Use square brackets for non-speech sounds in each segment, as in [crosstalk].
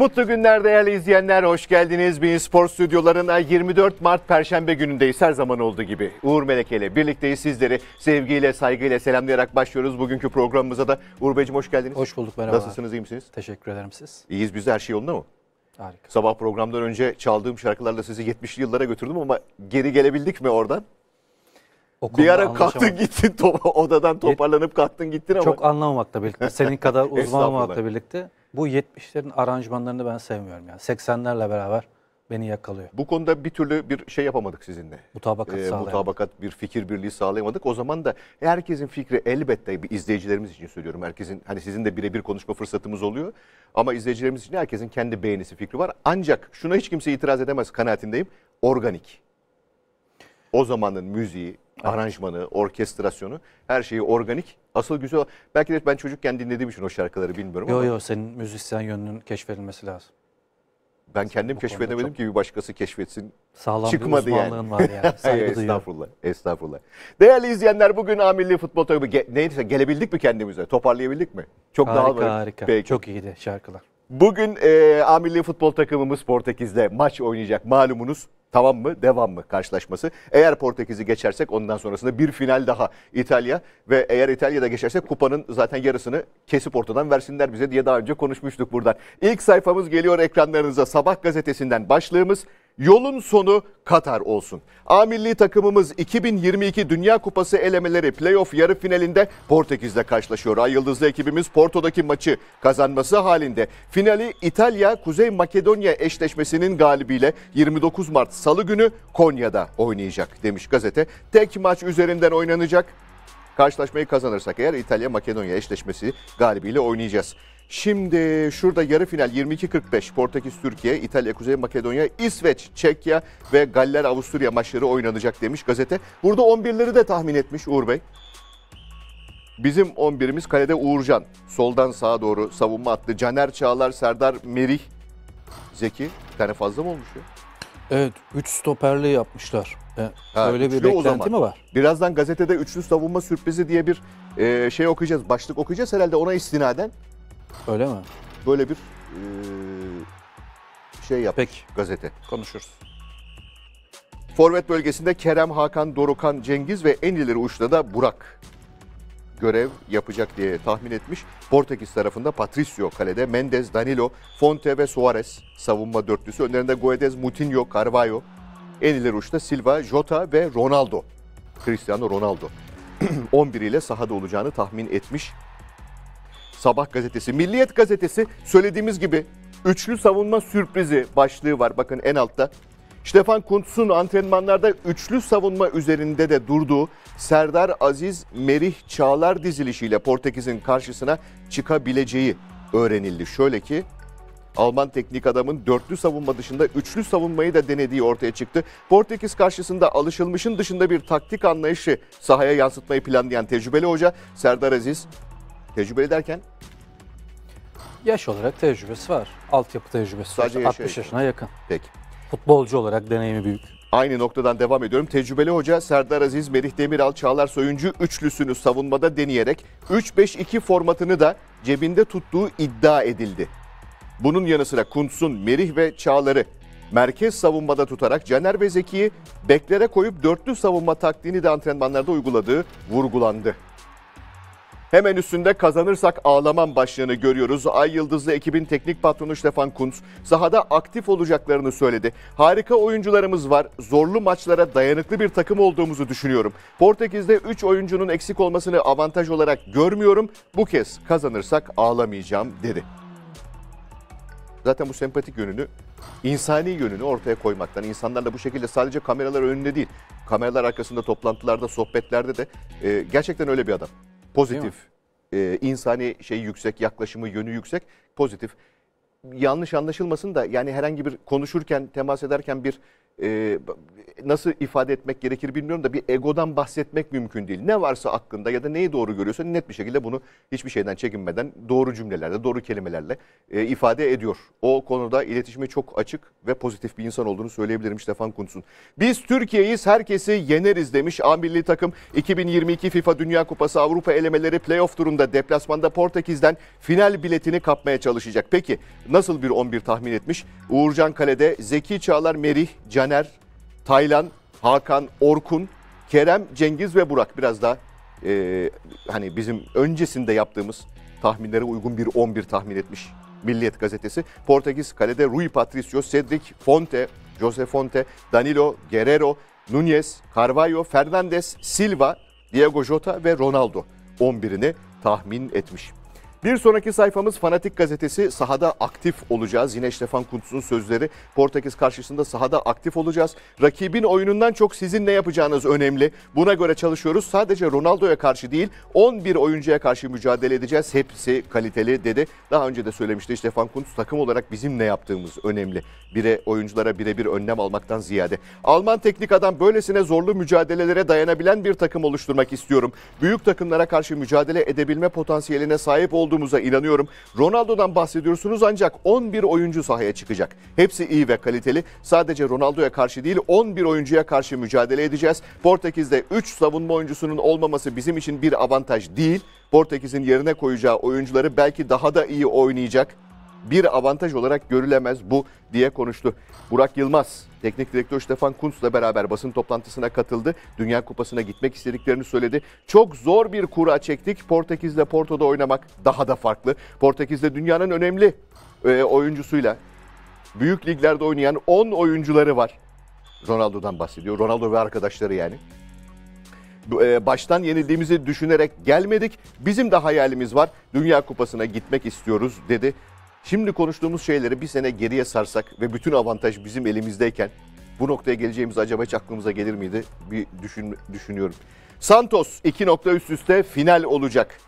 Mutlu günler değerli izleyenler. Hoş geldiniz. Bin Spor stüdyolarına 24 Mart Perşembe günündeyiz. Her zaman olduğu gibi. Uğur Melek ile birlikteyiz. Sizleri sevgiyle, saygıyla selamlayarak başlıyoruz. Bugünkü programımıza da Uğur Beyciğim hoş geldiniz. Hoş bulduk merhaba. Nasılsınız, iyi misiniz? Teşekkür ederim siz. İyiyiz biz her şey yolunda mı? Harika. Sabah programdan önce çaldığım şarkılarla sizi 70'li yıllara götürdüm ama geri gelebildik mi oradan? Okulda bir ara kalktın gittin to odadan toparlanıp kalktın gittin ama. Çok anlamamakla birlikte, senin kadar [laughs] uzman olmamakla birlikte bu 70'lerin aranjmanlarını ben sevmiyorum yani. 80'lerle beraber beni yakalıyor. Bu konuda bir türlü bir şey yapamadık sizinle. Mutabakat ee, sağlayamadık. Mutabakat bir fikir birliği sağlayamadık. O zaman da herkesin fikri elbette bir izleyicilerimiz için söylüyorum. Herkesin hani sizin de birebir konuşma fırsatımız oluyor. Ama izleyicilerimiz için herkesin kendi beğenisi fikri var. Ancak şuna hiç kimse itiraz edemez kanaatindeyim. Organik. O zamanın müziği, Aranjmanı, orkestrasyonu her şeyi organik. Asıl güzel belki de ben çocukken dinlediğim için o şarkıları bilmiyorum yo, ama. Yok yok senin müzisyen yönünün keşfedilmesi lazım. Ben kendim Bu keşfedemedim ki bir başkası keşfetsin. Sağlam Çıkmadı bir yani. var yani. [laughs] Saygı estağfurullah, estağfurullah. Değerli izleyenler bugün Amirli Futbol Takımı ge neyse gelebildik mi kendimize? Toparlayabildik mi? Çok harika dağılmadık. harika. Peki. Çok iyiydi şarkılar. Bugün e, Amirli Futbol Takımımız Portekiz'de maç oynayacak malumunuz. Tamam mı? Devam mı? Karşılaşması. Eğer Portekiz'i geçersek ondan sonrasında bir final daha İtalya ve eğer İtalya'da geçersek kupanın zaten yarısını kesip ortadan versinler bize diye daha önce konuşmuştuk buradan. İlk sayfamız geliyor ekranlarınıza. Sabah gazetesinden başlığımız Yolun sonu Katar olsun. A milli takımımız 2022 Dünya Kupası elemeleri playoff yarı finalinde Portekiz'le karşılaşıyor. Ay Yıldızlı ekibimiz Porto'daki maçı kazanması halinde finali İtalya-Kuzey Makedonya eşleşmesinin galibiyle 29 Mart Salı günü Konya'da oynayacak demiş gazete. Tek maç üzerinden oynanacak. Karşılaşmayı kazanırsak eğer İtalya-Makedonya eşleşmesi galibiyle oynayacağız. Şimdi şurada yarı final 22.45 Portekiz Türkiye, İtalya, Kuzey Makedonya, İsveç, Çekya ve Galler Avusturya maçları oynanacak demiş gazete. Burada 11'leri de tahmin etmiş Uğur Bey. Bizim 11'imiz kalede Uğurcan. Soldan sağa doğru savunma attı. Caner Çağlar, Serdar Merih, Zeki. Bir tane fazla mı olmuş ya? Evet, 3 stoperli yapmışlar. Yani e, ha, öyle bir beklenti mi var? Birazdan gazetede üçlü savunma sürprizi diye bir e, şey okuyacağız, başlık okuyacağız herhalde ona istinaden. Öyle mi? Böyle bir e, şey yap. Peki. gazete. Konuşuruz. Forvet bölgesinde Kerem, Hakan, Dorukan, Cengiz ve en ileri uçta da Burak görev yapacak diye tahmin etmiş. Portekiz tarafında Patricio kalede, Mendes, Danilo, Fonte ve Suarez savunma dörtlüsü. Önlerinde Guedes, Mutinho, Carvalho. En ileri uçta Silva, Jota ve Ronaldo. Cristiano Ronaldo. 11 [clears throat] ile sahada olacağını tahmin etmiş Sabah gazetesi, Milliyet gazetesi söylediğimiz gibi üçlü savunma sürprizi başlığı var bakın en altta. Stefan Kuntz'un antrenmanlarda üçlü savunma üzerinde de durduğu Serdar Aziz Merih Çağlar dizilişiyle Portekiz'in karşısına çıkabileceği öğrenildi. Şöyle ki Alman teknik adamın dörtlü savunma dışında üçlü savunmayı da denediği ortaya çıktı. Portekiz karşısında alışılmışın dışında bir taktik anlayışı sahaya yansıtmayı planlayan tecrübeli hoca Serdar Aziz Tecrübeli derken Yaş olarak tecrübesi var. Altyapı tecrübesi Sadece var. 60 yakın. yaşına yakın. peki. Futbolcu olarak deneyimi büyük. Aynı noktadan devam ediyorum. Tecrübeli hoca Serdar Aziz, Merih Demiral, Çağlar Soyuncu üçlüsünü savunmada deneyerek 3-5-2 formatını da cebinde tuttuğu iddia edildi. Bunun yanı sıra Kuntsun, Merih ve Çağlar'ı merkez savunmada tutarak Caner ve Zeki'yi beklere koyup dörtlü savunma taktiğini de antrenmanlarda uyguladığı vurgulandı. Hemen üstünde kazanırsak ağlamam başlığını görüyoruz. Ay Yıldızlı ekibin teknik patronu Stefan Kuntz sahada aktif olacaklarını söyledi. Harika oyuncularımız var. Zorlu maçlara dayanıklı bir takım olduğumuzu düşünüyorum. Portekiz'de 3 oyuncunun eksik olmasını avantaj olarak görmüyorum. Bu kez kazanırsak ağlamayacağım dedi. Zaten bu sempatik yönünü, insani yönünü ortaya koymaktan, insanlarla bu şekilde sadece kameralar önünde değil, kameralar arkasında toplantılarda, sohbetlerde de e, gerçekten öyle bir adam. Pozitif. E, insani şey yüksek, yaklaşımı yönü yüksek, pozitif. Yanlış anlaşılmasın da yani herhangi bir konuşurken, temas ederken bir e, nasıl ifade etmek gerekir bilmiyorum da bir egodan bahsetmek mümkün değil. Ne varsa hakkında ya da neyi doğru görüyorsa net bir şekilde bunu hiçbir şeyden çekinmeden doğru cümlelerle, doğru kelimelerle e, ifade ediyor. O konuda iletişimi çok açık ve pozitif bir insan olduğunu söyleyebilirim Stefan Kuntz'un. Biz Türkiye'yiz, herkesi yeneriz demiş A milli takım 2022 FIFA Dünya Kupası Avrupa elemeleri playoff turunda deplasmanda Portekiz'den final biletini kapmaya çalışacak. Peki nasıl bir 11 tahmin etmiş? Uğurcan Kale'de Zeki Çağlar Merih, Can Caner, Taylan, Hakan, Orkun, Kerem, Cengiz ve Burak. Biraz da e, hani bizim öncesinde yaptığımız tahminlere uygun bir 11 tahmin etmiş Milliyet gazetesi. Portekiz kalede Rui Patricio, Cedric Fonte, Jose Fonte, Danilo Guerrero, Nunez, Carvalho, Fernandes, Silva, Diego Jota ve Ronaldo 11'ini tahmin etmiş. Bir sonraki sayfamız Fanatik Gazetesi. Sahada aktif olacağız. Yine Stefan Kuntz'un sözleri. Portekiz karşısında sahada aktif olacağız. Rakibin oyunundan çok sizin ne yapacağınız önemli. Buna göre çalışıyoruz. Sadece Ronaldo'ya karşı değil 11 oyuncuya karşı mücadele edeceğiz. Hepsi kaliteli dedi. Daha önce de söylemişti Stefan Kuntz takım olarak bizim ne yaptığımız önemli. Bire oyunculara birebir önlem almaktan ziyade. Alman teknik adam böylesine zorlu mücadelelere dayanabilen bir takım oluşturmak istiyorum. Büyük takımlara karşı mücadele edebilme potansiyeline sahip olduğu olduğumuza inanıyorum. Ronaldo'dan bahsediyorsunuz ancak 11 oyuncu sahaya çıkacak. Hepsi iyi ve kaliteli. Sadece Ronaldo'ya karşı değil 11 oyuncuya karşı mücadele edeceğiz. Portekiz'de 3 savunma oyuncusunun olmaması bizim için bir avantaj değil. Portekiz'in yerine koyacağı oyuncuları belki daha da iyi oynayacak bir avantaj olarak görülemez bu diye konuştu. Burak Yılmaz, teknik direktör Stefan Kuntz'la beraber basın toplantısına katıldı. Dünya Kupası'na gitmek istediklerini söyledi. Çok zor bir kura çektik. Portekiz'le Porto'da oynamak daha da farklı. Portekiz'de dünyanın önemli e, oyuncusuyla büyük liglerde oynayan 10 oyuncuları var. Ronaldo'dan bahsediyor. Ronaldo ve arkadaşları yani e, baştan yenildiğimizi düşünerek gelmedik. Bizim de hayalimiz var. Dünya Kupası'na gitmek istiyoruz dedi. Şimdi konuştuğumuz şeyleri bir sene geriye sarsak ve bütün avantaj bizim elimizdeyken bu noktaya geleceğimiz acaba hiç aklımıza gelir miydi? Bir düşün, düşünüyorum. Santos 2 nokta üst üste final olacak.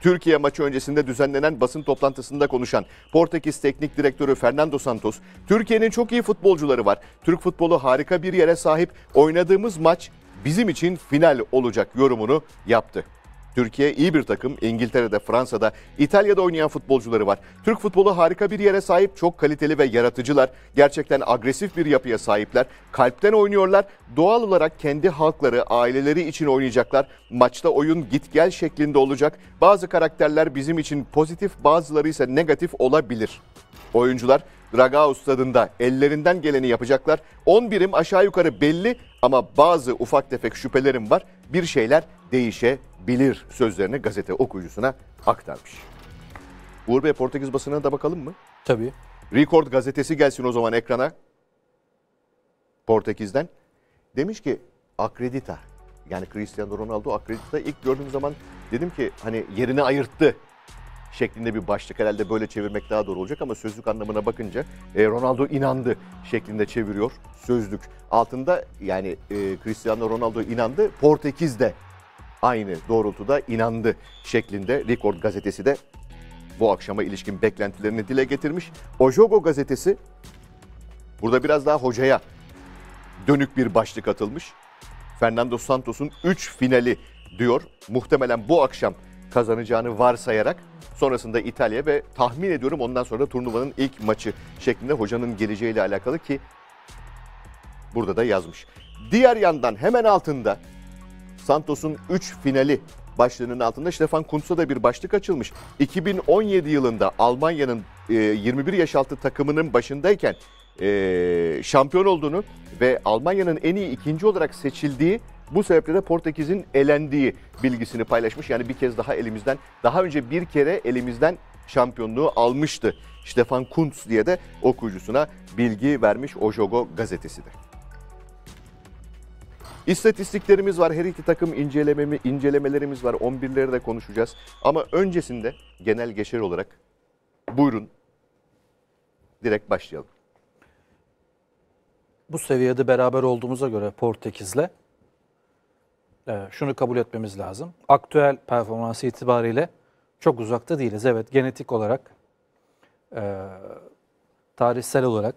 Türkiye maçı öncesinde düzenlenen basın toplantısında konuşan Portekiz Teknik Direktörü Fernando Santos, Türkiye'nin çok iyi futbolcuları var. Türk futbolu harika bir yere sahip. Oynadığımız maç bizim için final olacak yorumunu yaptı. Türkiye iyi bir takım. İngiltere'de, Fransa'da, İtalya'da oynayan futbolcuları var. Türk futbolu harika bir yere sahip. Çok kaliteli ve yaratıcılar. Gerçekten agresif bir yapıya sahipler. Kalpten oynuyorlar. Doğal olarak kendi halkları, aileleri için oynayacaklar. Maçta oyun git gel şeklinde olacak. Bazı karakterler bizim için pozitif, bazıları ise negatif olabilir. Oyuncular Dragao stadında ellerinden geleni yapacaklar. 10 birim aşağı yukarı belli ama bazı ufak tefek şüphelerim var. Bir şeyler değişebilir bilir sözlerini gazete okuyucusuna aktarmış. Uğur Bey Portekiz basınına da bakalım mı? Tabii. Record gazetesi gelsin o zaman ekrana. Portekiz'den. Demiş ki akredita. Yani Cristiano Ronaldo akredita ilk gördüğüm zaman dedim ki hani yerini ayırttı şeklinde bir başlık. Herhalde böyle çevirmek daha doğru olacak ama sözlük anlamına bakınca e, Ronaldo inandı şeklinde çeviriyor sözlük. Altında yani e, Cristiano Ronaldo inandı Portekiz'de aynı doğrultuda inandı şeklinde Record gazetesi de bu akşama ilişkin beklentilerini dile getirmiş. Ojogo gazetesi burada biraz daha hocaya dönük bir başlık atılmış. Fernando Santos'un 3 finali diyor. Muhtemelen bu akşam kazanacağını varsayarak sonrasında İtalya ve tahmin ediyorum ondan sonra da turnuvanın ilk maçı şeklinde hocanın geleceğiyle alakalı ki burada da yazmış. Diğer yandan hemen altında Santos'un 3 finali başlığının altında Stefan Kuntz'a da bir başlık açılmış. 2017 yılında Almanya'nın 21 e, yaş altı takımının başındayken e, şampiyon olduğunu ve Almanya'nın en iyi ikinci olarak seçildiği bu sebeple de Portekiz'in elendiği bilgisini paylaşmış. Yani bir kez daha elimizden, daha önce bir kere elimizden şampiyonluğu almıştı. Stefan Kuntz diye de okuyucusuna bilgi vermiş Ojogo gazetesi de. İstatistiklerimiz var. Her iki takım incelememi, incelemelerimiz var. 11'leri de konuşacağız. Ama öncesinde genel geçer olarak buyurun direkt başlayalım. Bu seviyede beraber olduğumuza göre Portekiz'le e, şunu kabul etmemiz lazım. Aktüel performansı itibariyle çok uzakta değiliz. Evet genetik olarak, e, tarihsel olarak,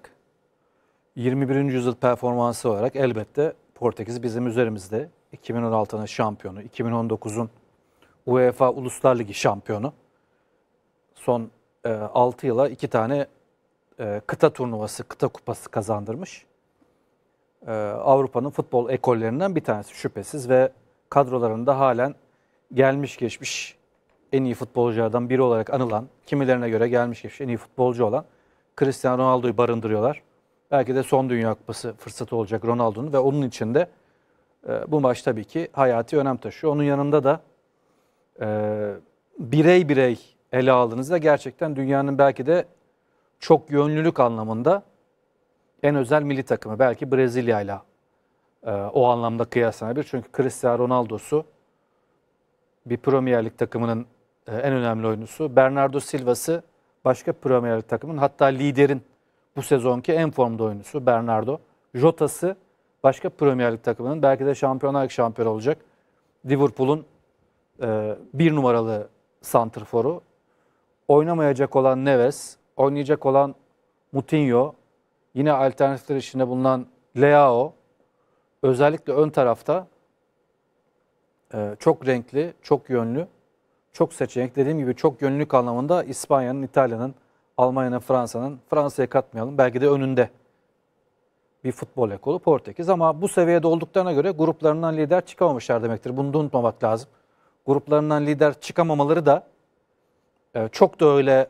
21. yüzyıl performansı olarak elbette Portekiz bizim üzerimizde 2016'nın şampiyonu, 2019'un UEFA Uluslar Ligi şampiyonu. Son e, 6 yıla 2 tane e, kıta turnuvası, kıta kupası kazandırmış. E, Avrupa'nın futbol ekollerinden bir tanesi şüphesiz ve kadrolarında halen gelmiş geçmiş en iyi futbolculardan biri olarak anılan, kimilerine göre gelmiş geçmiş en iyi futbolcu olan Cristiano Ronaldo'yu barındırıyorlar. Belki de son Dünya Kupası fırsatı olacak Ronaldo'nun ve onun için de e, bu maç tabii ki hayati önem taşıyor. Onun yanında da e, birey birey ele aldığınızda gerçekten dünyanın belki de çok yönlülük anlamında en özel milli takımı. Belki Brezilya ile e, o anlamda kıyaslanabilir. Çünkü Cristiano Ronaldo'su bir Premier Lig takımının e, en önemli oyuncusu. Bernardo Silva'sı başka Premier Lig takımının hatta liderin bu sezonki en formda oyuncusu Bernardo. Jota'sı başka Premier Lig takımının belki de Şampiyonlar Ligi şampiyonu olacak. Liverpool'un e, bir numaralı santrforu. Oynamayacak olan Neves, oynayacak olan Mutinho, yine alternatifler içinde bulunan Leao. Özellikle ön tarafta e, çok renkli, çok yönlü, çok seçenek. Dediğim gibi çok yönlülük anlamında İspanya'nın, İtalya'nın Almanya'nın Fransa'nın Fransa'ya katmayalım belki de önünde bir futbol ekolu Portekiz ama bu seviyede olduklarına göre gruplarından lider çıkamamışlar demektir. Bunu da unutmamak lazım. Gruplarından lider çıkamamaları da e, çok da öyle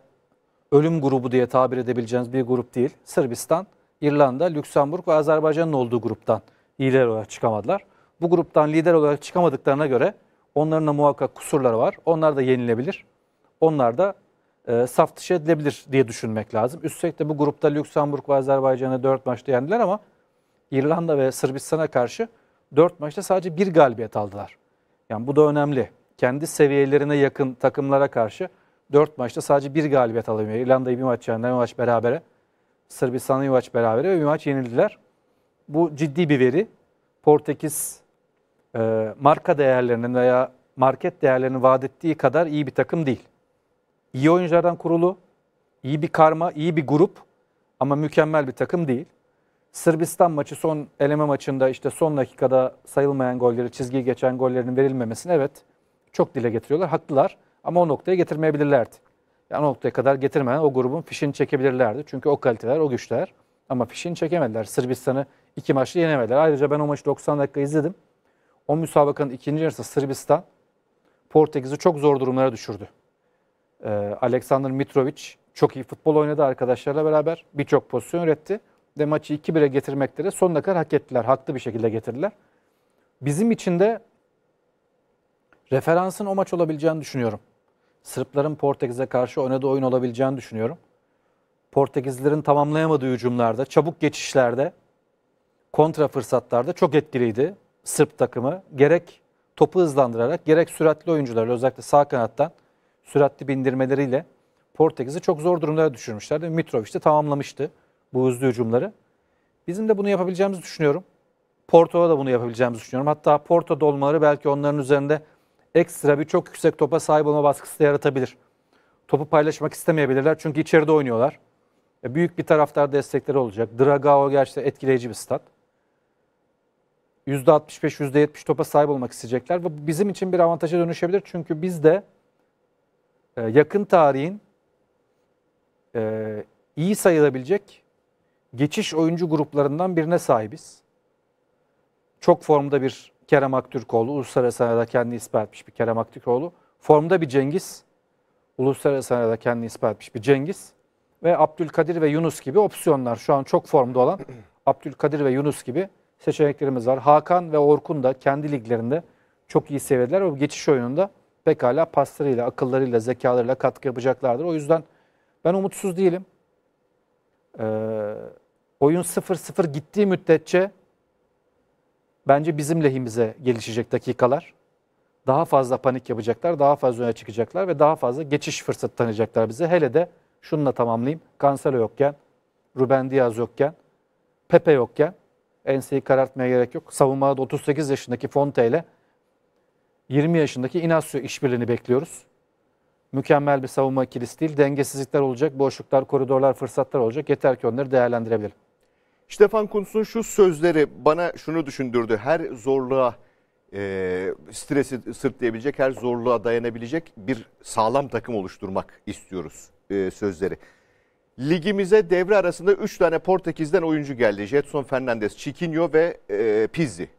ölüm grubu diye tabir edebileceğiniz bir grup değil. Sırbistan, İrlanda, Lüksemburg ve Azerbaycan'ın olduğu gruptan lider olarak çıkamadılar. Bu gruptan lider olarak çıkamadıklarına göre onların da muhakkak kusurları var. Onlar da yenilebilir. Onlar da e, saf dışı edilebilir diye düşünmek lazım. Üstelik de bu grupta Lüksemburg ve Azerbaycan'a 4 maçta yendiler ama İrlanda ve Sırbistan'a karşı 4 maçta sadece bir galibiyet aldılar. Yani bu da önemli. Kendi seviyelerine yakın takımlara karşı 4 maçta sadece bir galibiyet alamıyor. İrlanda'yı bir maç yendiler, bir maç berabere. Sırbistan'ı bir maç berabere ve bir maç yenildiler. Bu ciddi bir veri. Portekiz e, marka değerlerinin veya market değerlerinin vaat ettiği kadar iyi bir takım değil iyi oyunculardan kurulu, iyi bir karma, iyi bir grup ama mükemmel bir takım değil. Sırbistan maçı son eleme maçında işte son dakikada sayılmayan golleri, çizgiyi geçen gollerinin verilmemesini evet çok dile getiriyorlar. Haklılar ama o noktaya getirmeyebilirlerdi. Yani o noktaya kadar getirmeden o grubun fişini çekebilirlerdi. Çünkü o kaliteler, o güçler ama fişini çekemediler. Sırbistan'ı iki maçta yenemediler. Ayrıca ben o maçı 90 dakika izledim. O müsabakanın ikinci yarısı Sırbistan Portekiz'i çok zor durumlara düşürdü. Ee, Alexander Mitrovic çok iyi futbol oynadı arkadaşlarla beraber. Birçok pozisyon üretti. Ve maçı 2-1'e getirmekte de sonuna kadar hak ettiler. Haklı bir şekilde getirdiler. Bizim için de referansın o maç olabileceğini düşünüyorum. Sırpların Portekiz'e karşı oynadığı oyun olabileceğini düşünüyorum. Portekizlilerin tamamlayamadığı hücumlarda, çabuk geçişlerde, kontra fırsatlarda çok etkiliydi Sırp takımı. Gerek topu hızlandırarak gerek süratli oyuncularla özellikle sağ kanattan süratli bindirmeleriyle Portekiz'i çok zor durumlara düşürmüşlerdi. Mitrovic de tamamlamıştı bu hızlı hücumları. Bizim de bunu yapabileceğimizi düşünüyorum. Porto'ya da bunu yapabileceğimizi düşünüyorum. Hatta Porto dolmaları belki onların üzerinde ekstra bir çok yüksek topa sahip olma baskısı da yaratabilir. Topu paylaşmak istemeyebilirler çünkü içeride oynuyorlar. E, büyük bir taraftar destekleri olacak. Dragao gerçekten etkileyici bir stat. %65, %70 topa sahip olmak isteyecekler. Bu bizim için bir avantaja dönüşebilir. Çünkü biz de ee, yakın tarihin e, iyi sayılabilecek geçiş oyuncu gruplarından birine sahibiz. Çok formda bir Kerem Aktürkoğlu, uluslararası arada kendini ispat etmiş bir Kerem Aktürkoğlu. Formda bir Cengiz, uluslararası arada kendini ispat etmiş bir Cengiz. Ve Abdülkadir ve Yunus gibi opsiyonlar şu an çok formda olan [clears throat] Abdülkadir ve Yunus gibi seçeneklerimiz var. Hakan ve Orkun da kendi liglerinde çok iyi seviyeler. O geçiş oyununda pekala paslarıyla, akıllarıyla, zekalarıyla katkı yapacaklardır. O yüzden ben umutsuz değilim. Ee, oyun 0-0 gittiği müddetçe bence bizim lehimize gelişecek dakikalar. Daha fazla panik yapacaklar, daha fazla öne çıkacaklar ve daha fazla geçiş fırsatı tanıyacaklar bize. Hele de şununla tamamlayayım. Cancelo yokken, Ruben Diaz yokken, Pepe yokken enseyi karartmaya gerek yok. Savunmada 38 yaşındaki Fonte ile 20 yaşındaki Inacio işbirliğini bekliyoruz. Mükemmel bir savunma ikilisi değil. Dengesizlikler olacak, boşluklar, koridorlar, fırsatlar olacak. Yeter ki onları değerlendirebilelim. Stefan Kuntz'un şu sözleri bana şunu düşündürdü. Her zorluğa e, stresi sırtlayabilecek, her zorluğa dayanabilecek bir sağlam takım oluşturmak istiyoruz e, sözleri. Ligimize devre arasında 3 tane Portekiz'den oyuncu geldi. Jetson Fernandes, Chiquinho ve e, Pizzi.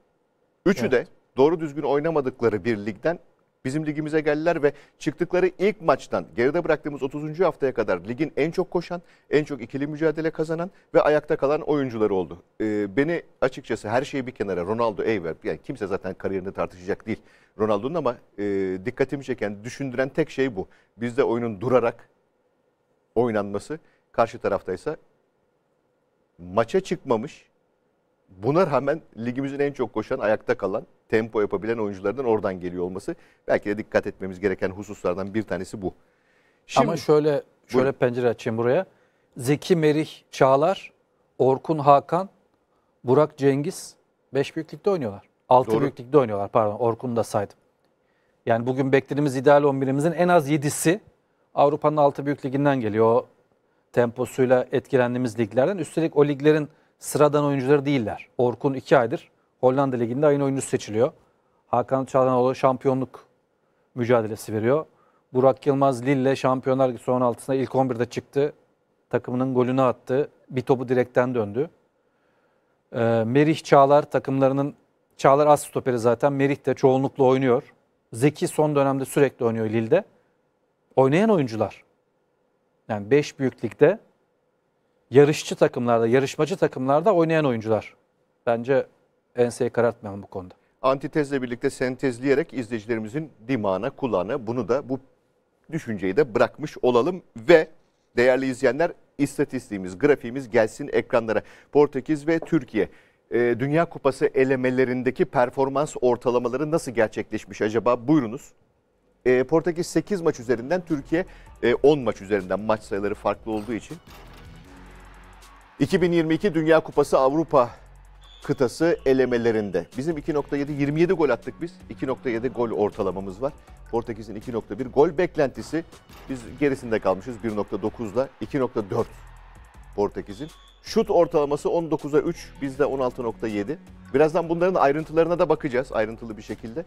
Üçü evet. de doğru düzgün oynamadıkları bir ligden bizim ligimize geldiler ve çıktıkları ilk maçtan geride bıraktığımız 30. haftaya kadar ligin en çok koşan, en çok ikili mücadele kazanan ve ayakta kalan oyuncuları oldu. Ee, beni açıkçası her şeyi bir kenara Ronaldo eyver yani kimse zaten kariyerini tartışacak değil Ronaldo'nun ama e, dikkatimi çeken, düşündüren tek şey bu. Bizde oyunun durarak oynanması, karşı taraftaysa maça çıkmamış, buna rağmen ligimizin en çok koşan, ayakta kalan tempo yapabilen oyunculardan oradan geliyor olması belki de dikkat etmemiz gereken hususlardan bir tanesi bu. Şimdi, Ama şöyle şöyle buyurun. pencere açayım buraya. Zeki Merih Çağlar, Orkun Hakan, Burak Cengiz 5 büyüklükte oynuyorlar. 6 büyüklükte oynuyorlar pardon Orkun'u da saydım. Yani bugün beklediğimiz ideal 11'imizin en az 7'si Avrupa'nın 6 büyük liginden geliyor. O temposuyla etkilendiğimiz liglerden. Üstelik o liglerin sıradan oyuncuları değiller. Orkun 2 aydır Hollanda Ligi'nde ayın oyuncusu seçiliyor. Hakan Çalhanoğlu şampiyonluk mücadelesi veriyor. Burak Yılmaz Lille Şampiyonlar son altısına ilk 11'de çıktı. Takımının golünü attı. Bir topu direkten döndü. E, Merih Çağlar takımlarının Çağlar as stoperi zaten. Merih de çoğunlukla oynuyor. Zeki son dönemde sürekli oynuyor Lille'de. Oynayan oyuncular. Yani 5 büyüklükte yarışçı takımlarda, yarışmacı takımlarda oynayan oyuncular. Bence enseyi karartmayalım bu konuda. Antitezle birlikte sentezleyerek izleyicilerimizin dimağına, kulağına bunu da bu düşünceyi de bırakmış olalım ve değerli izleyenler istatistiğimiz, grafiğimiz gelsin ekranlara. Portekiz ve Türkiye e, Dünya Kupası elemelerindeki performans ortalamaları nasıl gerçekleşmiş acaba? Buyurunuz. E, Portekiz 8 maç üzerinden, Türkiye e, 10 maç üzerinden maç sayıları farklı olduğu için. 2022 Dünya Kupası Avrupa kıtası elemelerinde. Bizim 2.7 27 gol attık biz. 2.7 gol ortalamamız var. Portekiz'in 2.1 gol beklentisi. Biz gerisinde kalmışız 1.9'da 2.4 Portekiz'in. Şut ortalaması 19'a 3, bizde 16.7. Birazdan bunların ayrıntılarına da bakacağız ayrıntılı bir şekilde.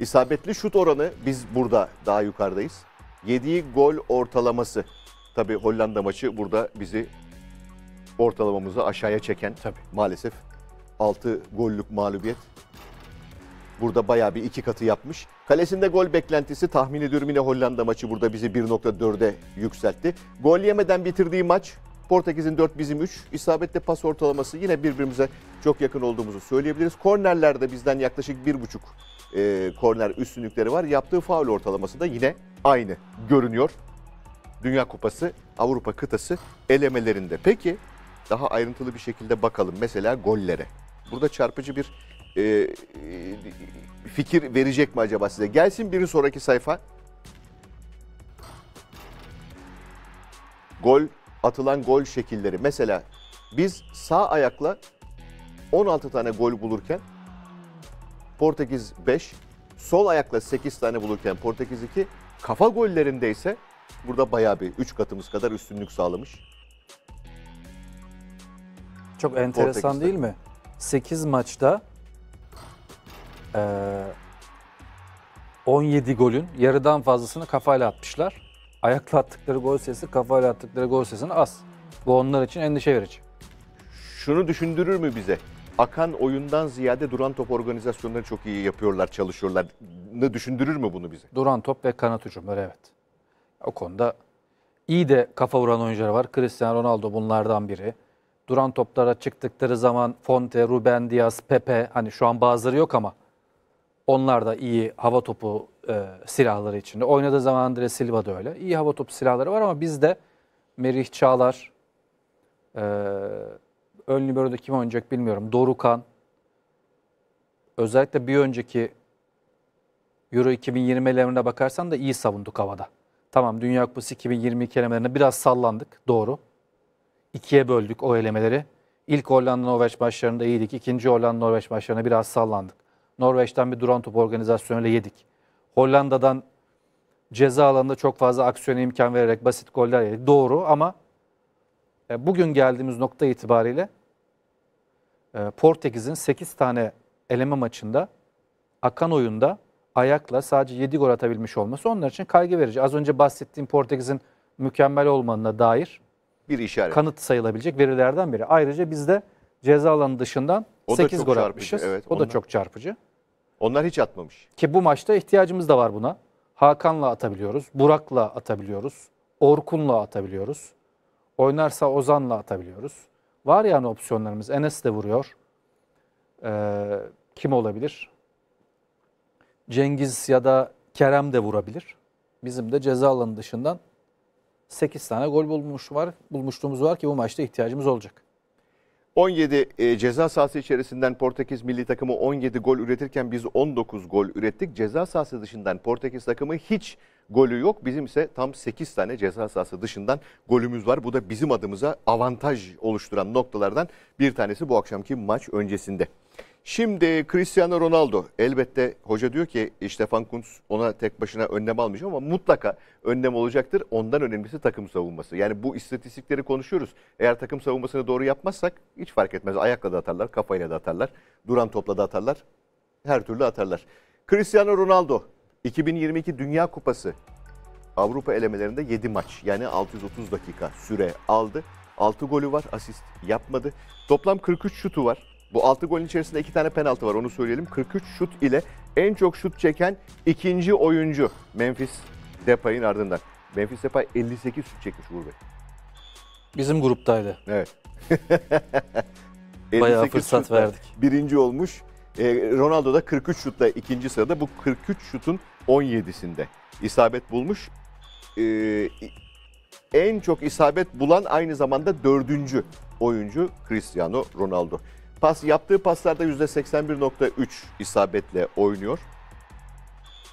İsabetli şut oranı biz burada daha yukarıdayız. Yediği gol ortalaması. Tabii Hollanda maçı burada bizi ortalamamızı aşağıya çeken Tabii. maalesef 6 gollük mağlubiyet. Burada bayağı bir iki katı yapmış. Kalesinde gol beklentisi tahmini ediyorum Hollanda maçı burada bizi 1.4'e yükseltti. Gol yemeden bitirdiği maç Portekiz'in 4 bizim 3. İsabetli pas ortalaması yine birbirimize çok yakın olduğumuzu söyleyebiliriz. Kornerlerde bizden yaklaşık 1.5 e, korner üstünlükleri var. Yaptığı faul ortalaması da yine aynı görünüyor. Dünya Kupası Avrupa kıtası elemelerinde. Peki daha ayrıntılı bir şekilde bakalım mesela gollere burada çarpıcı bir e, e, fikir verecek mi acaba size? Gelsin bir sonraki sayfa. Gol, atılan gol şekilleri. Mesela biz sağ ayakla 16 tane gol bulurken Portekiz 5, sol ayakla 8 tane bulurken Portekiz 2, kafa gollerinde ise burada bayağı bir 3 katımız kadar üstünlük sağlamış. Çok enteresan değil mi? 8 maçta e, 17 golün yarıdan fazlasını kafayla atmışlar. Ayakla attıkları gol sayısı kafayla attıkları gol sayısına az. Bu onlar için endişe verici. Şunu düşündürür mü bize? Akan oyundan ziyade duran top organizasyonları çok iyi yapıyorlar, çalışıyorlar. Ne düşündürür mü bunu bize? Duran top ve kanat hücumları evet. O konuda iyi de kafa vuran oyuncular var. Cristiano Ronaldo bunlardan biri duran toplara çıktıkları zaman Fonte, Ruben Diaz, Pepe hani şu an bazıları yok ama onlar da iyi hava topu e, silahları içinde. Oynadığı zaman Andre Silva da öyle. İyi hava topu silahları var ama bizde Merih Çağlar, e, ön libero'da kim oynayacak bilmiyorum. Dorukan, özellikle bir önceki Euro 2020 elemelerine bakarsan da iyi savunduk havada. Tamam Dünya Kupası 2022 elemelerine biraz sallandık doğru ikiye böldük o elemeleri. İlk Hollanda-Norveç maçlarında iyiydik. İkinci Hollanda-Norveç maçlarına biraz sallandık. Norveç'ten bir duran top organizasyonuyla yedik. Hollanda'dan ceza alanında çok fazla aksiyona imkan vererek basit goller yedik. Doğru ama e, bugün geldiğimiz nokta itibariyle e, Portekiz'in 8 tane eleme maçında akan oyunda ayakla sadece 7 gol atabilmiş olması onlar için kaygı verici. Az önce bahsettiğim Portekiz'in mükemmel olmanına dair bir işaret. Kanıt sayılabilecek verilerden biri. Ayrıca biz de ceza alanı dışından o 8 gol çarpıcı, atmışız. Evet, o onlar, da çok çarpıcı. Onlar hiç atmamış. Ki bu maçta ihtiyacımız da var buna. Hakan'la atabiliyoruz, Burak'la atabiliyoruz, Orkun'la atabiliyoruz. Oynarsa Ozan'la atabiliyoruz. Var yani opsiyonlarımız. Enes de vuruyor. Ee, kim olabilir? Cengiz ya da Kerem de vurabilir. Bizim de ceza alanı dışından 8 tane gol bulmuş var, bulmuşluğumuz var ki bu maçta ihtiyacımız olacak. 17 e, ceza sahası içerisinden Portekiz milli takımı 17 gol üretirken biz 19 gol ürettik. Ceza sahası dışından Portekiz takımı hiç golü yok. Bizim ise tam 8 tane ceza sahası dışından golümüz var. Bu da bizim adımıza avantaj oluşturan noktalardan bir tanesi bu akşamki maç öncesinde. Şimdi Cristiano Ronaldo elbette hoca diyor ki Stefan Kuntz ona tek başına önlem almayacak ama mutlaka önlem olacaktır. Ondan önemlisi takım savunması. Yani bu istatistikleri konuşuyoruz. Eğer takım savunmasını doğru yapmazsak hiç fark etmez. Ayakla da atarlar, kafayla da atarlar, duran topla da atarlar. Her türlü atarlar. Cristiano Ronaldo 2022 Dünya Kupası Avrupa elemelerinde 7 maç yani 630 dakika süre aldı. 6 golü var, asist yapmadı. Toplam 43 şutu var. Bu 6 golün içerisinde 2 tane penaltı var onu söyleyelim. 43 şut ile en çok şut çeken ikinci oyuncu Memphis Depay'ın ardından. Memphis Depay 58 şut çekmiş Uğur Bey. Bizim gruptaydı. Evet. [laughs] Bayağı fırsat verdik. Birinci olmuş. Ee, Ronaldo da 43 şutla ikinci sırada. Bu 43 şutun 17'sinde isabet bulmuş. Ee, en çok isabet bulan aynı zamanda dördüncü oyuncu Cristiano Ronaldo. Pas, yaptığı paslarda %81.3 isabetle oynuyor.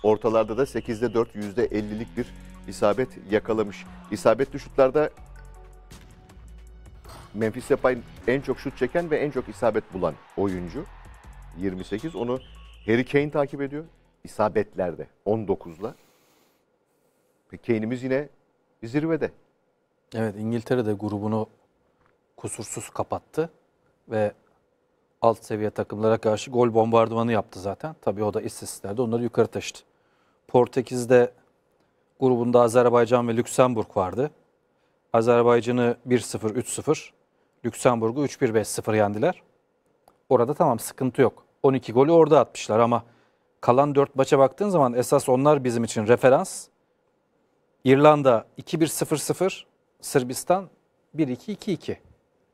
Ortalarda da 8'de 4 %50'lik bir isabet yakalamış. İsabetli şutlarda Memphis Depay en çok şut çeken ve en çok isabet bulan oyuncu. 28. Onu Harry Kane takip ediyor. İsabetlerde 19'la. Ve Kane'imiz yine zirvede. Evet İngiltere de grubunu kusursuz kapattı ve alt seviye takımlara karşı gol bombardımanı yaptı zaten. Tabii o da istatistiklerde onları yukarı taşıdı. Portekiz'de grubunda Azerbaycan ve Lüksemburg vardı. Azerbaycan'ı 1-0, 3-0, Lüksemburg'u 3-1, 5-0 yendiler. Orada tamam sıkıntı yok. 12 golü orada atmışlar ama kalan 4 maça baktığın zaman esas onlar bizim için referans. İrlanda 2-1-0-0, Sırbistan 1-2-2-2.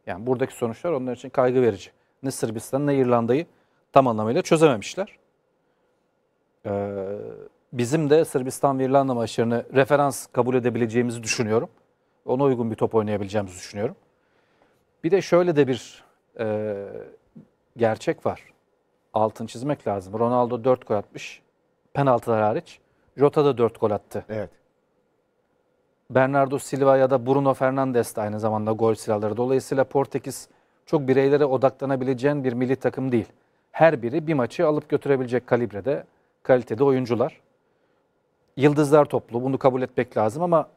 Yani buradaki sonuçlar onlar için kaygı verici ne Sırbistan ne İrlanda'yı tam anlamıyla çözememişler. Ee, bizim de Sırbistan ve İrlanda maçlarını referans kabul edebileceğimizi düşünüyorum. Ona uygun bir top oynayabileceğimizi düşünüyorum. Bir de şöyle de bir e, gerçek var. Altın çizmek lazım. Ronaldo 4 gol atmış. Penaltılar hariç. Jota da 4 gol attı. Evet. Bernardo Silva ya da Bruno Fernandes de aynı zamanda gol silahları. Dolayısıyla Portekiz çok bireylere odaklanabileceğin bir milli takım değil. Her biri bir maçı alıp götürebilecek kalibrede, kalitede oyuncular. Yıldızlar toplu, bunu kabul etmek lazım ama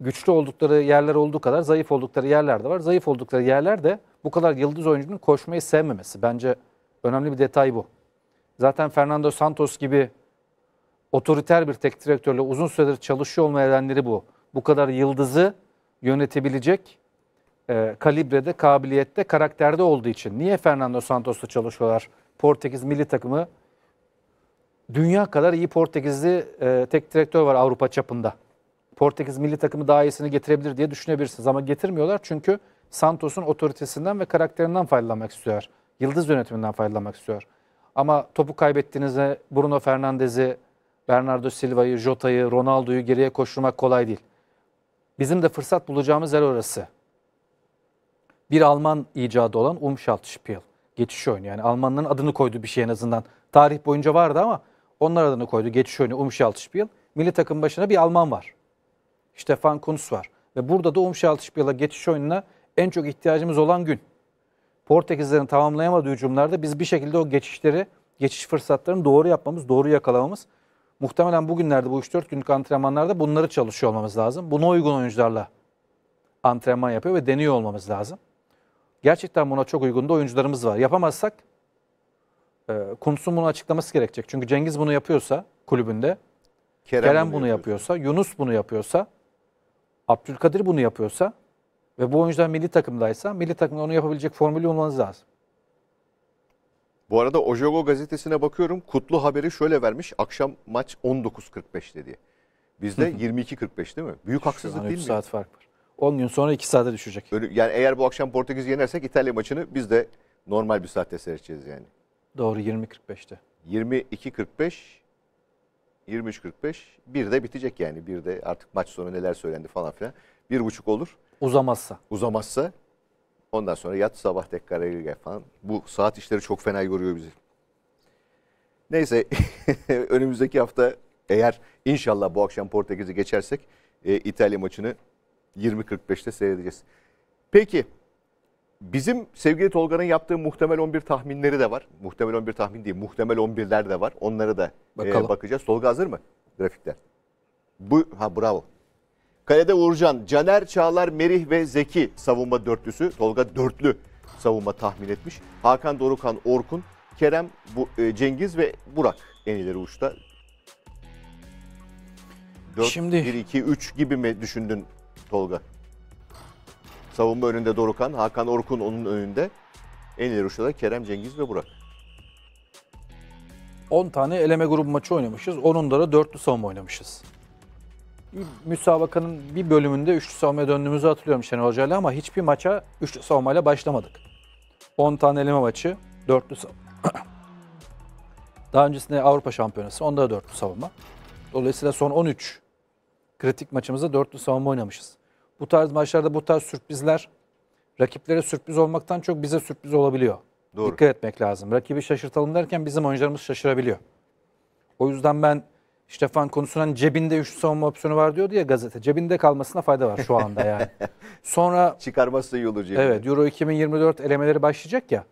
güçlü oldukları yerler olduğu kadar zayıf oldukları yerler de var. Zayıf oldukları yerler de bu kadar yıldız oyuncunun koşmayı sevmemesi. Bence önemli bir detay bu. Zaten Fernando Santos gibi otoriter bir tek direktörle uzun süredir çalışıyor olma nedenleri bu. Bu kadar yıldızı yönetebilecek e, kalibrede, kabiliyette, karakterde olduğu için. Niye Fernando Santos'la çalışıyorlar? Portekiz milli takımı dünya kadar iyi Portekizli e, tek direktör var Avrupa çapında. Portekiz milli takımı daha iyisini getirebilir diye düşünebilirsiniz ama getirmiyorlar çünkü Santos'un otoritesinden ve karakterinden faydalanmak istiyor, Yıldız yönetiminden faydalanmak istiyor. Ama topu kaybettiğinizde Bruno Fernandes'i, Bernardo Silva'yı, Jota'yı, Ronaldo'yu geriye koşturmak kolay değil. Bizim de fırsat bulacağımız yer orası bir Alman icadı olan Umschaltspiel geçiş oyunu. Yani Almanların adını koydu bir şey en azından. Tarih boyunca vardı ama onlar adını koydu geçiş oyunu Umschaltspiel. Milli takım başına bir Alman var. Stefan Kunz var. Ve burada da Umschaltspiel'a geçiş oyununa en çok ihtiyacımız olan gün. Portekizlerin tamamlayamadığı hücumlarda biz bir şekilde o geçişleri, geçiş fırsatlarını doğru yapmamız, doğru yakalamamız. Muhtemelen bugünlerde bu 3-4 günlük antrenmanlarda bunları çalışıyor olmamız lazım. Buna uygun oyuncularla antrenman yapıyor ve deniyor olmamız lazım. Gerçekten buna çok uygun da oyuncularımız var. Yapamazsak e, Kuntz'un bunu açıklaması gerekecek. Çünkü Cengiz bunu yapıyorsa kulübünde, Kerem, Kerem bunu, bunu yapıyorsa, Yunus bunu yapıyorsa, Abdülkadir bunu yapıyorsa ve bu oyuncular milli takımdaysa milli takımda onu yapabilecek formülü olmanız lazım. Bu arada Ojogo gazetesine bakıyorum. Kutlu haberi şöyle vermiş. Akşam maç 19.45 dedi. Bizde 22.45 değil mi? Büyük haksızlık değil mi? saat fark var. 10 gün sonra 2 saate düşecek. Yani eğer bu akşam Portekiz yenersek İtalya maçını biz de normal bir saatte seyredeceğiz yani. Doğru 20.45'te. 22.45 23.45 bir de bitecek yani. Bir de artık maç sonu neler söylendi falan filan. Bir buçuk olur. Uzamazsa. Uzamazsa. Ondan sonra yat sabah tekrar gel falan. Bu saat işleri çok fena yoruyor bizi. Neyse [laughs] önümüzdeki hafta eğer inşallah bu akşam Portekiz'i geçersek e, İtalya maçını 20.45'te seyredeceğiz. Peki bizim sevgili Tolga'nın yaptığı muhtemel 11 tahminleri de var. Muhtemel 11 tahmin değil, muhtemel 11'ler de var. Onlara da e, bakacağız. Tolga hazır mı grafikler? Bu ha bravo. Kalede Uğurcan, Caner, Çağlar, Merih ve Zeki savunma dörtlüsü. Tolga dörtlü savunma tahmin etmiş. Hakan Dorukan, Orkun, Kerem, bu, e, Cengiz ve Burak en ileri uçta. 4, Şimdi... 1, 2, 3 gibi mi düşündün Tolga. Savunma önünde Dorukan, Hakan Orkun onun önünde. En ileri uçta da Kerem Cengiz ve Burak. 10 tane eleme grubu maçı oynamışız. Onunda da dörtlü savunma oynamışız. Müsabakanın bir bölümünde üçlü savunmaya döndüğümüzü hatırlıyorum Şenol Hoca'yla ama hiçbir maça üçlü savunmayla başlamadık. 10 tane eleme maçı, dörtlü savunma. [clears throat] Daha öncesinde Avrupa Şampiyonası, onda da dörtlü savunma. Dolayısıyla son 13 kritik maçımızda dörtlü savunma oynamışız. Bu tarz maçlarda bu tarz sürprizler rakiplere sürpriz olmaktan çok bize sürpriz olabiliyor. Doğru. Dikkat etmek lazım. Rakibi şaşırtalım derken bizim oyuncularımız şaşırabiliyor. O yüzden ben Stefan konusunun cebinde üç savunma opsiyonu var diyordu ya gazete. Cebinde kalmasına fayda var şu anda yani. [laughs] Sonra çıkarması da iyi olur cebinde. Evet Euro 2024 elemeleri başlayacak ya.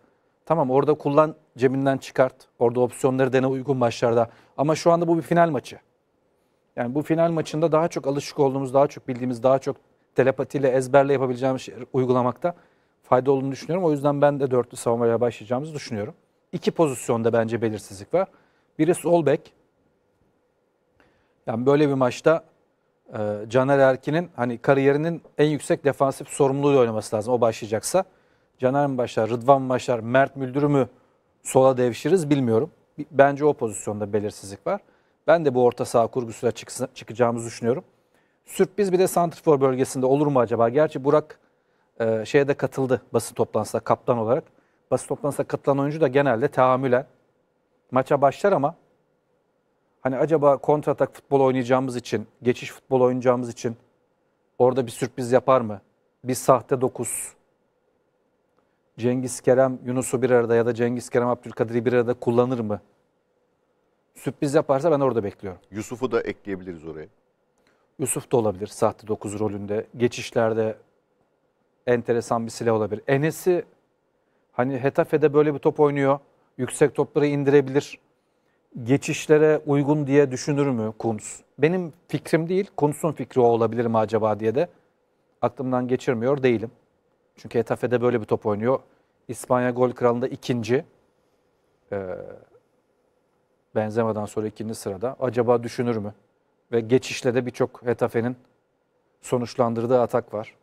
Tamam orada kullan cebinden çıkart. Orada opsiyonları dene uygun maçlarda. Ama şu anda bu bir final maçı. Yani bu final maçında daha çok alışık olduğumuz, daha çok bildiğimiz, daha çok telepatiyle ezberle yapabileceğimiz şey, uygulamakta fayda olduğunu düşünüyorum. O yüzden ben de dörtlü savunmaya başlayacağımızı düşünüyorum. İki pozisyonda bence belirsizlik var. Biri sol bek. Yani böyle bir maçta e, Caner Erkin'in hani kariyerinin en yüksek defansif sorumluluğu oynaması lazım. O başlayacaksa. Caner mi başlar, Rıdvan mı başlar, Mert Müldür mü sola devşiririz bilmiyorum. Bence o pozisyonda belirsizlik var. Ben de bu orta saha kurgusuna çıksın, çıkacağımızı düşünüyorum. Sürpriz bir de Santrifor bölgesinde olur mu acaba? Gerçi Burak e, şeye de katıldı basın toplantısına kaptan olarak. Basın toplantısına katılan oyuncu da genelde tahammülen maça başlar ama hani acaba kontratak futbol oynayacağımız için, geçiş futbol oynayacağımız için orada bir sürpriz yapar mı? Bir sahte dokuz, Cengiz Kerem Yunus'u bir arada ya da Cengiz Kerem Abdülkadir'i bir arada kullanır mı? Sürpriz yaparsa ben orada bekliyorum. Yusuf'u da ekleyebiliriz oraya. Yusuf da olabilir sahte 9 rolünde. Geçişlerde enteresan bir silah olabilir. Enes'i hani Hetafe'de böyle bir top oynuyor. Yüksek topları indirebilir. Geçişlere uygun diye düşünür mü Kunz? Benim fikrim değil. Kunz'un fikri o olabilir mi acaba diye de aklımdan geçirmiyor değilim. Çünkü Hetafe'de böyle bir top oynuyor. İspanya gol kralında ikinci. Ee, Benzema'dan sonra ikinci sırada. Acaba düşünür mü? Ve geçişle de birçok Hetafe'nin sonuçlandırdığı atak var.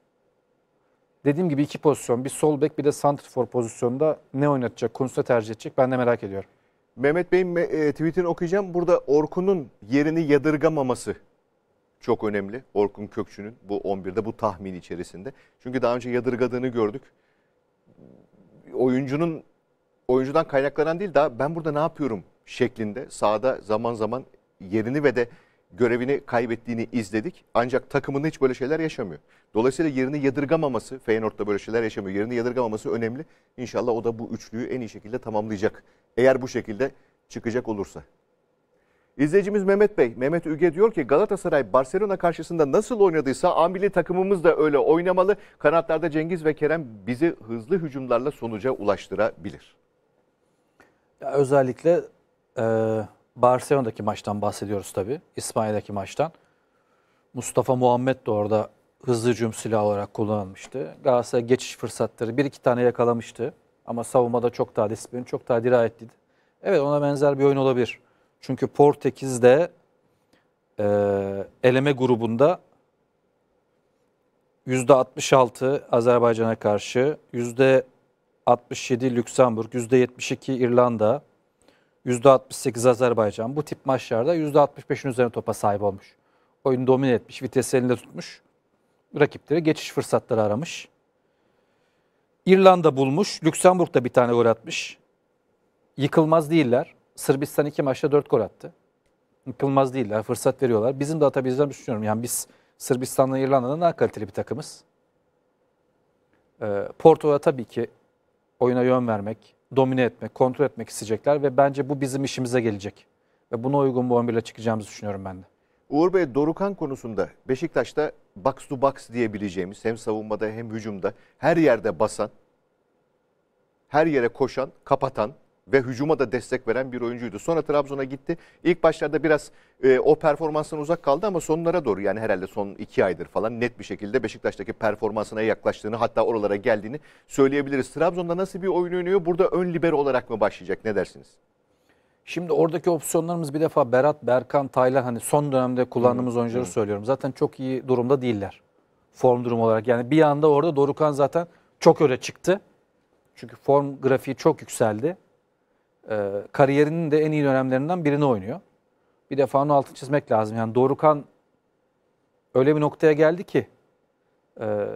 Dediğim gibi iki pozisyon. Bir sol bek bir de santrfor pozisyonunda ne oynatacak, Kunst'u tercih edecek ben de merak ediyorum. Mehmet Bey'in e, tweetini okuyacağım. Burada Orkun'un yerini yadırgamaması çok önemli. Orkun Kökçü'nün bu 11'de bu tahmin içerisinde. Çünkü daha önce yadırgadığını gördük. Oyuncunun oyuncudan kaynaklanan değil daha ben burada ne yapıyorum şeklinde sahada zaman zaman yerini ve de görevini kaybettiğini izledik. Ancak takımında hiç böyle şeyler yaşamıyor. Dolayısıyla yerini yadırgamaması, Feyenoord'da böyle şeyler yaşamıyor. Yerini yadırgamaması önemli. İnşallah o da bu üçlüyü en iyi şekilde tamamlayacak. Eğer bu şekilde çıkacak olursa. İzleyicimiz Mehmet Bey, Mehmet Üge diyor ki Galatasaray Barcelona karşısında nasıl oynadıysa amili takımımız da öyle oynamalı. Kanatlarda Cengiz ve Kerem bizi hızlı hücumlarla sonuca ulaştırabilir. Ya özellikle ee, Barcelona'daki maçtan bahsediyoruz tabii. İspanya'daki maçtan. Mustafa Muhammed de orada hızlıcım silah olarak kullanılmıştı. Galatasaray geçiş fırsatları bir iki tane yakalamıştı. Ama savunmada çok daha disiplin, çok daha dirayetliydi. Evet ona benzer bir oyun olabilir. Çünkü Portekiz'de e, eleme grubunda %66 Azerbaycan'a karşı, %67 Lüksemburg, %72 İrlanda, %68 Azerbaycan. Bu tip maçlarda %65'in üzerine topa sahip olmuş. Oyunu domine etmiş, vitesi elinde tutmuş. Rakipleri geçiş fırsatları aramış. İrlanda bulmuş, Lüksemburg bir tane gol atmış. Yıkılmaz değiller. Sırbistan iki maçta dört gol attı. Yıkılmaz değiller, fırsat veriyorlar. Bizim de atabileceğimizi düşünüyorum. Yani biz Sırbistan'la İrlanda'dan daha kaliteli bir takımız. Ee, Porto'ya tabii ki oyuna yön vermek, domine etmek, kontrol etmek isteyecekler ve bence bu bizim işimize gelecek. Ve buna uygun bu 11'le çıkacağımızı düşünüyorum ben de. Uğur Bey Dorukan konusunda Beşiktaş'ta box to box diyebileceğimiz hem savunmada hem hücumda her yerde basan, her yere koşan, kapatan ve hücuma da destek veren bir oyuncuydu. Sonra Trabzon'a gitti. İlk başlarda biraz e, o performanstan uzak kaldı ama sonlara doğru yani herhalde son iki aydır falan net bir şekilde Beşiktaş'taki performansına yaklaştığını hatta oralara geldiğini söyleyebiliriz. Trabzon'da nasıl bir oyun oynuyor? Burada ön libero olarak mı başlayacak? Ne dersiniz? Şimdi oradaki opsiyonlarımız bir defa Berat, Berkan, Taylan hani son dönemde kullandığımız hmm. oyuncuları hmm. söylüyorum. Zaten çok iyi durumda değiller. Form durumu olarak. Yani bir anda orada Dorukan zaten çok öyle çıktı. Çünkü form grafiği çok yükseldi e, kariyerinin de en iyi dönemlerinden birini oynuyor. Bir defa onu altını çizmek lazım. Yani Dorukan öyle bir noktaya geldi ki e,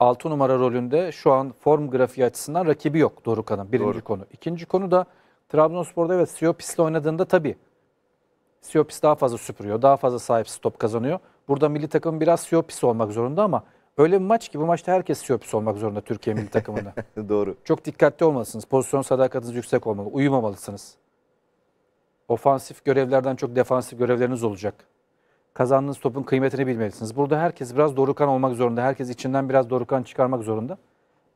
6 numara rolünde şu an form grafiği açısından rakibi yok Dorukan'ın birinci Doğru. konu. İkinci konu da Trabzonspor'da evet Siopis'le oynadığında tabii Siopis daha fazla süpürüyor, daha fazla sahip top kazanıyor. Burada milli takım biraz Siopis olmak zorunda ama Öyle bir maç ki bu maçta herkes siyopis olmak zorunda Türkiye milli takımında. [laughs] Doğru. Çok dikkatli olmalısınız. Pozisyon sadakatiniz yüksek olmalı. Uyumamalısınız. Ofansif görevlerden çok defansif görevleriniz olacak. Kazandığınız topun kıymetini bilmelisiniz. Burada herkes biraz Dorukan olmak zorunda. Herkes içinden biraz Dorukan çıkarmak zorunda.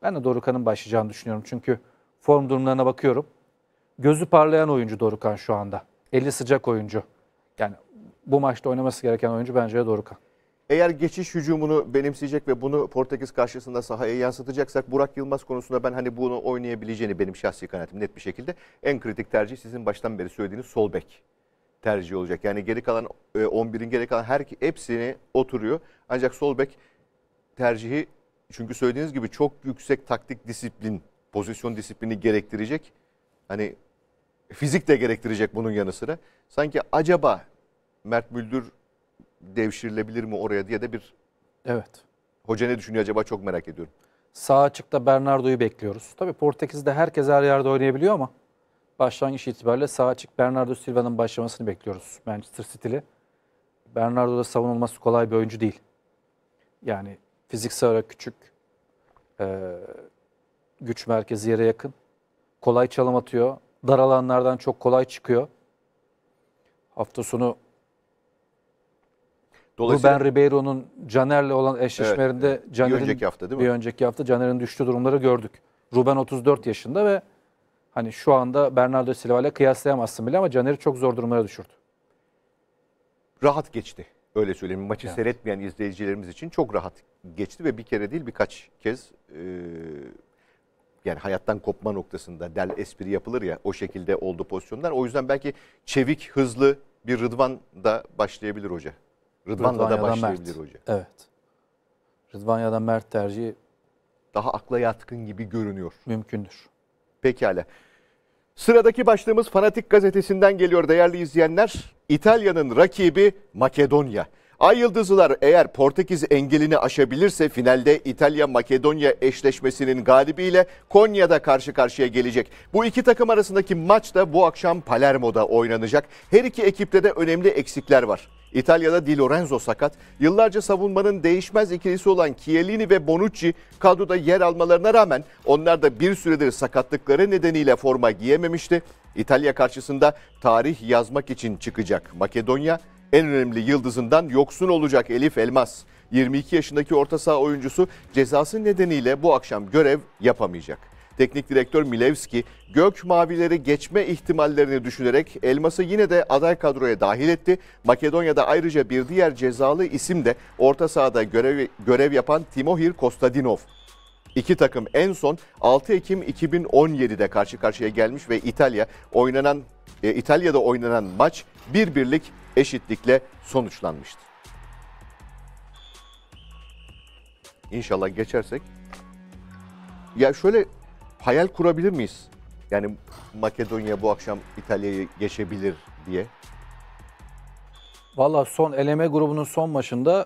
Ben de Dorukan'ın başlayacağını düşünüyorum. Çünkü form durumlarına bakıyorum. Gözü parlayan oyuncu Dorukan şu anda. Eli sıcak oyuncu. Yani bu maçta oynaması gereken oyuncu bence Dorukan. Eğer geçiş hücumunu benimseyecek ve bunu Portekiz karşısında sahaya yansıtacaksak Burak Yılmaz konusunda ben hani bunu oynayabileceğini benim şahsi kanaatim net bir şekilde en kritik tercih sizin baştan beri söylediğiniz sol bek tercih olacak. Yani geri kalan 11'in e, geri kalan her hepsini oturuyor. Ancak sol bek tercihi çünkü söylediğiniz gibi çok yüksek taktik disiplin, pozisyon disiplini gerektirecek. Hani fizik de gerektirecek bunun yanı sıra. Sanki acaba Mert Müldür devşirilebilir mi oraya diye de bir Evet. hoca ne düşünüyor acaba çok merak ediyorum. Sağ açıkta Bernardo'yu bekliyoruz. Tabii Portekiz'de herkes her yerde oynayabiliyor ama başlangıç itibariyle sağ açık Bernardo Silva'nın başlamasını bekliyoruz Manchester City'li. Bernardo da savunulması kolay bir oyuncu değil. Yani fiziksel olarak küçük, e, güç merkezi yere yakın, kolay çalım atıyor, dar alanlardan çok kolay çıkıyor. Hafta sonu Dolayısıyla Ruben Ribeiro'nun Caner'le olan eşleşmelerinde evet, Caner'in bir önceki hafta değil mi? Bir önceki hafta Caner'in düştüğü durumları gördük. Ruben 34 yaşında ve hani şu anda Bernardo Silva ile kıyaslayamazsın bile ama Caner'i çok zor durumlara düşürdü. Rahat geçti. Öyle söyleyeyim. Maçı evet. seyretmeyen izleyicilerimiz için çok rahat geçti ve bir kere değil birkaç kez e, yani hayattan kopma noktasında del espri yapılır ya o şekilde oldu pozisyonlar. O yüzden belki çevik, hızlı bir Rıdvan da başlayabilir hoca. Rıdvan Rıdvan da başlayabilir Mert. hoca. Evet. Rıdvan ya da Mert tercihi daha akla yatkın gibi görünüyor. Mümkündür. Pekala. Sıradaki başlığımız Fanatik Gazetesi'nden geliyor değerli izleyenler. İtalya'nın rakibi Makedonya. Ay Yıldızlılar eğer Portekiz engelini aşabilirse finalde İtalya-Makedonya eşleşmesinin galibiyle Konya'da karşı karşıya gelecek. Bu iki takım arasındaki maç da bu akşam Palermo'da oynanacak. Her iki ekipte de önemli eksikler var. İtalya'da Di Lorenzo sakat. Yıllarca savunmanın değişmez ikilisi olan Chiellini ve Bonucci kadroda yer almalarına rağmen onlar da bir süredir sakatlıkları nedeniyle forma giyememişti. İtalya karşısında tarih yazmak için çıkacak Makedonya en önemli yıldızından yoksun olacak Elif Elmas. 22 yaşındaki orta saha oyuncusu cezası nedeniyle bu akşam görev yapamayacak. Teknik direktör Milevski gök mavileri geçme ihtimallerini düşünerek Elmas'ı yine de aday kadroya dahil etti. Makedonya'da ayrıca bir diğer cezalı isim de orta sahada görev, görev yapan Timohir Kostadinov. İki takım en son 6 Ekim 2017'de karşı karşıya gelmiş ve İtalya oynanan e, İtalya'da oynanan maç bir birlik eşitlikle sonuçlanmıştı. İnşallah geçersek. Ya şöyle hayal kurabilir miyiz? Yani Makedonya bu akşam İtalya'yı geçebilir diye. Valla son eleme grubunun son maçında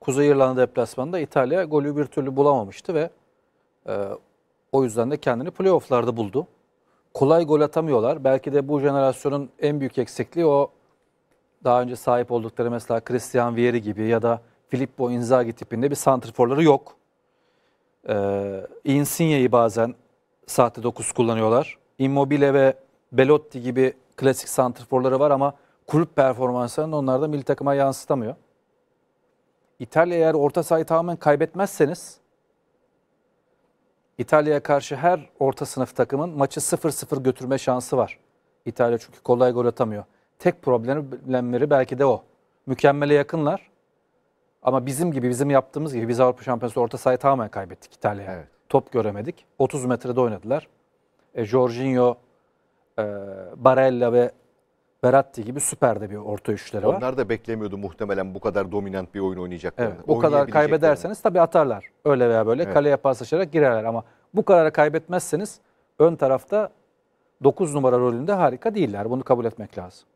Kuzey İrlanda deplasmanında İtalya golü bir türlü bulamamıştı ve e, o yüzden de kendini playofflarda buldu kolay gol atamıyorlar. Belki de bu jenerasyonun en büyük eksikliği o daha önce sahip oldukları mesela Christian Vieri gibi ya da Filippo Inzaghi tipinde bir santriforları yok. Ee, Insigne'yi bazen saatte 9 kullanıyorlar. Immobile ve Belotti gibi klasik santriforları var ama kulüp performanslarını onlar da milli takıma yansıtamıyor. İtalya eğer orta sahayı tamamen kaybetmezseniz İtalya'ya karşı her orta sınıf takımın maçı 0-0 götürme şansı var. İtalya çünkü kolay gol atamıyor. Tek problemleri belki de o. Mükemmele yakınlar. Ama bizim gibi, bizim yaptığımız gibi biz Avrupa Şampiyonası orta sahayı tamamen kaybettik İtalya'ya. Evet. Top göremedik. 30 metrede oynadılar. E, Jorginho, e, Barella ve Beratti gibi süper de bir orta üçleri var. Onlar da beklemiyordu muhtemelen bu kadar dominant bir oyun oynayacaklarını. Evet, o kadar kaybederseniz tabii atarlar. Öyle veya böyle evet. kaleye paslaşarak girerler ama bu kadar kaybetmezseniz ön tarafta 9 numara rolünde harika değiller. Bunu kabul etmek lazım.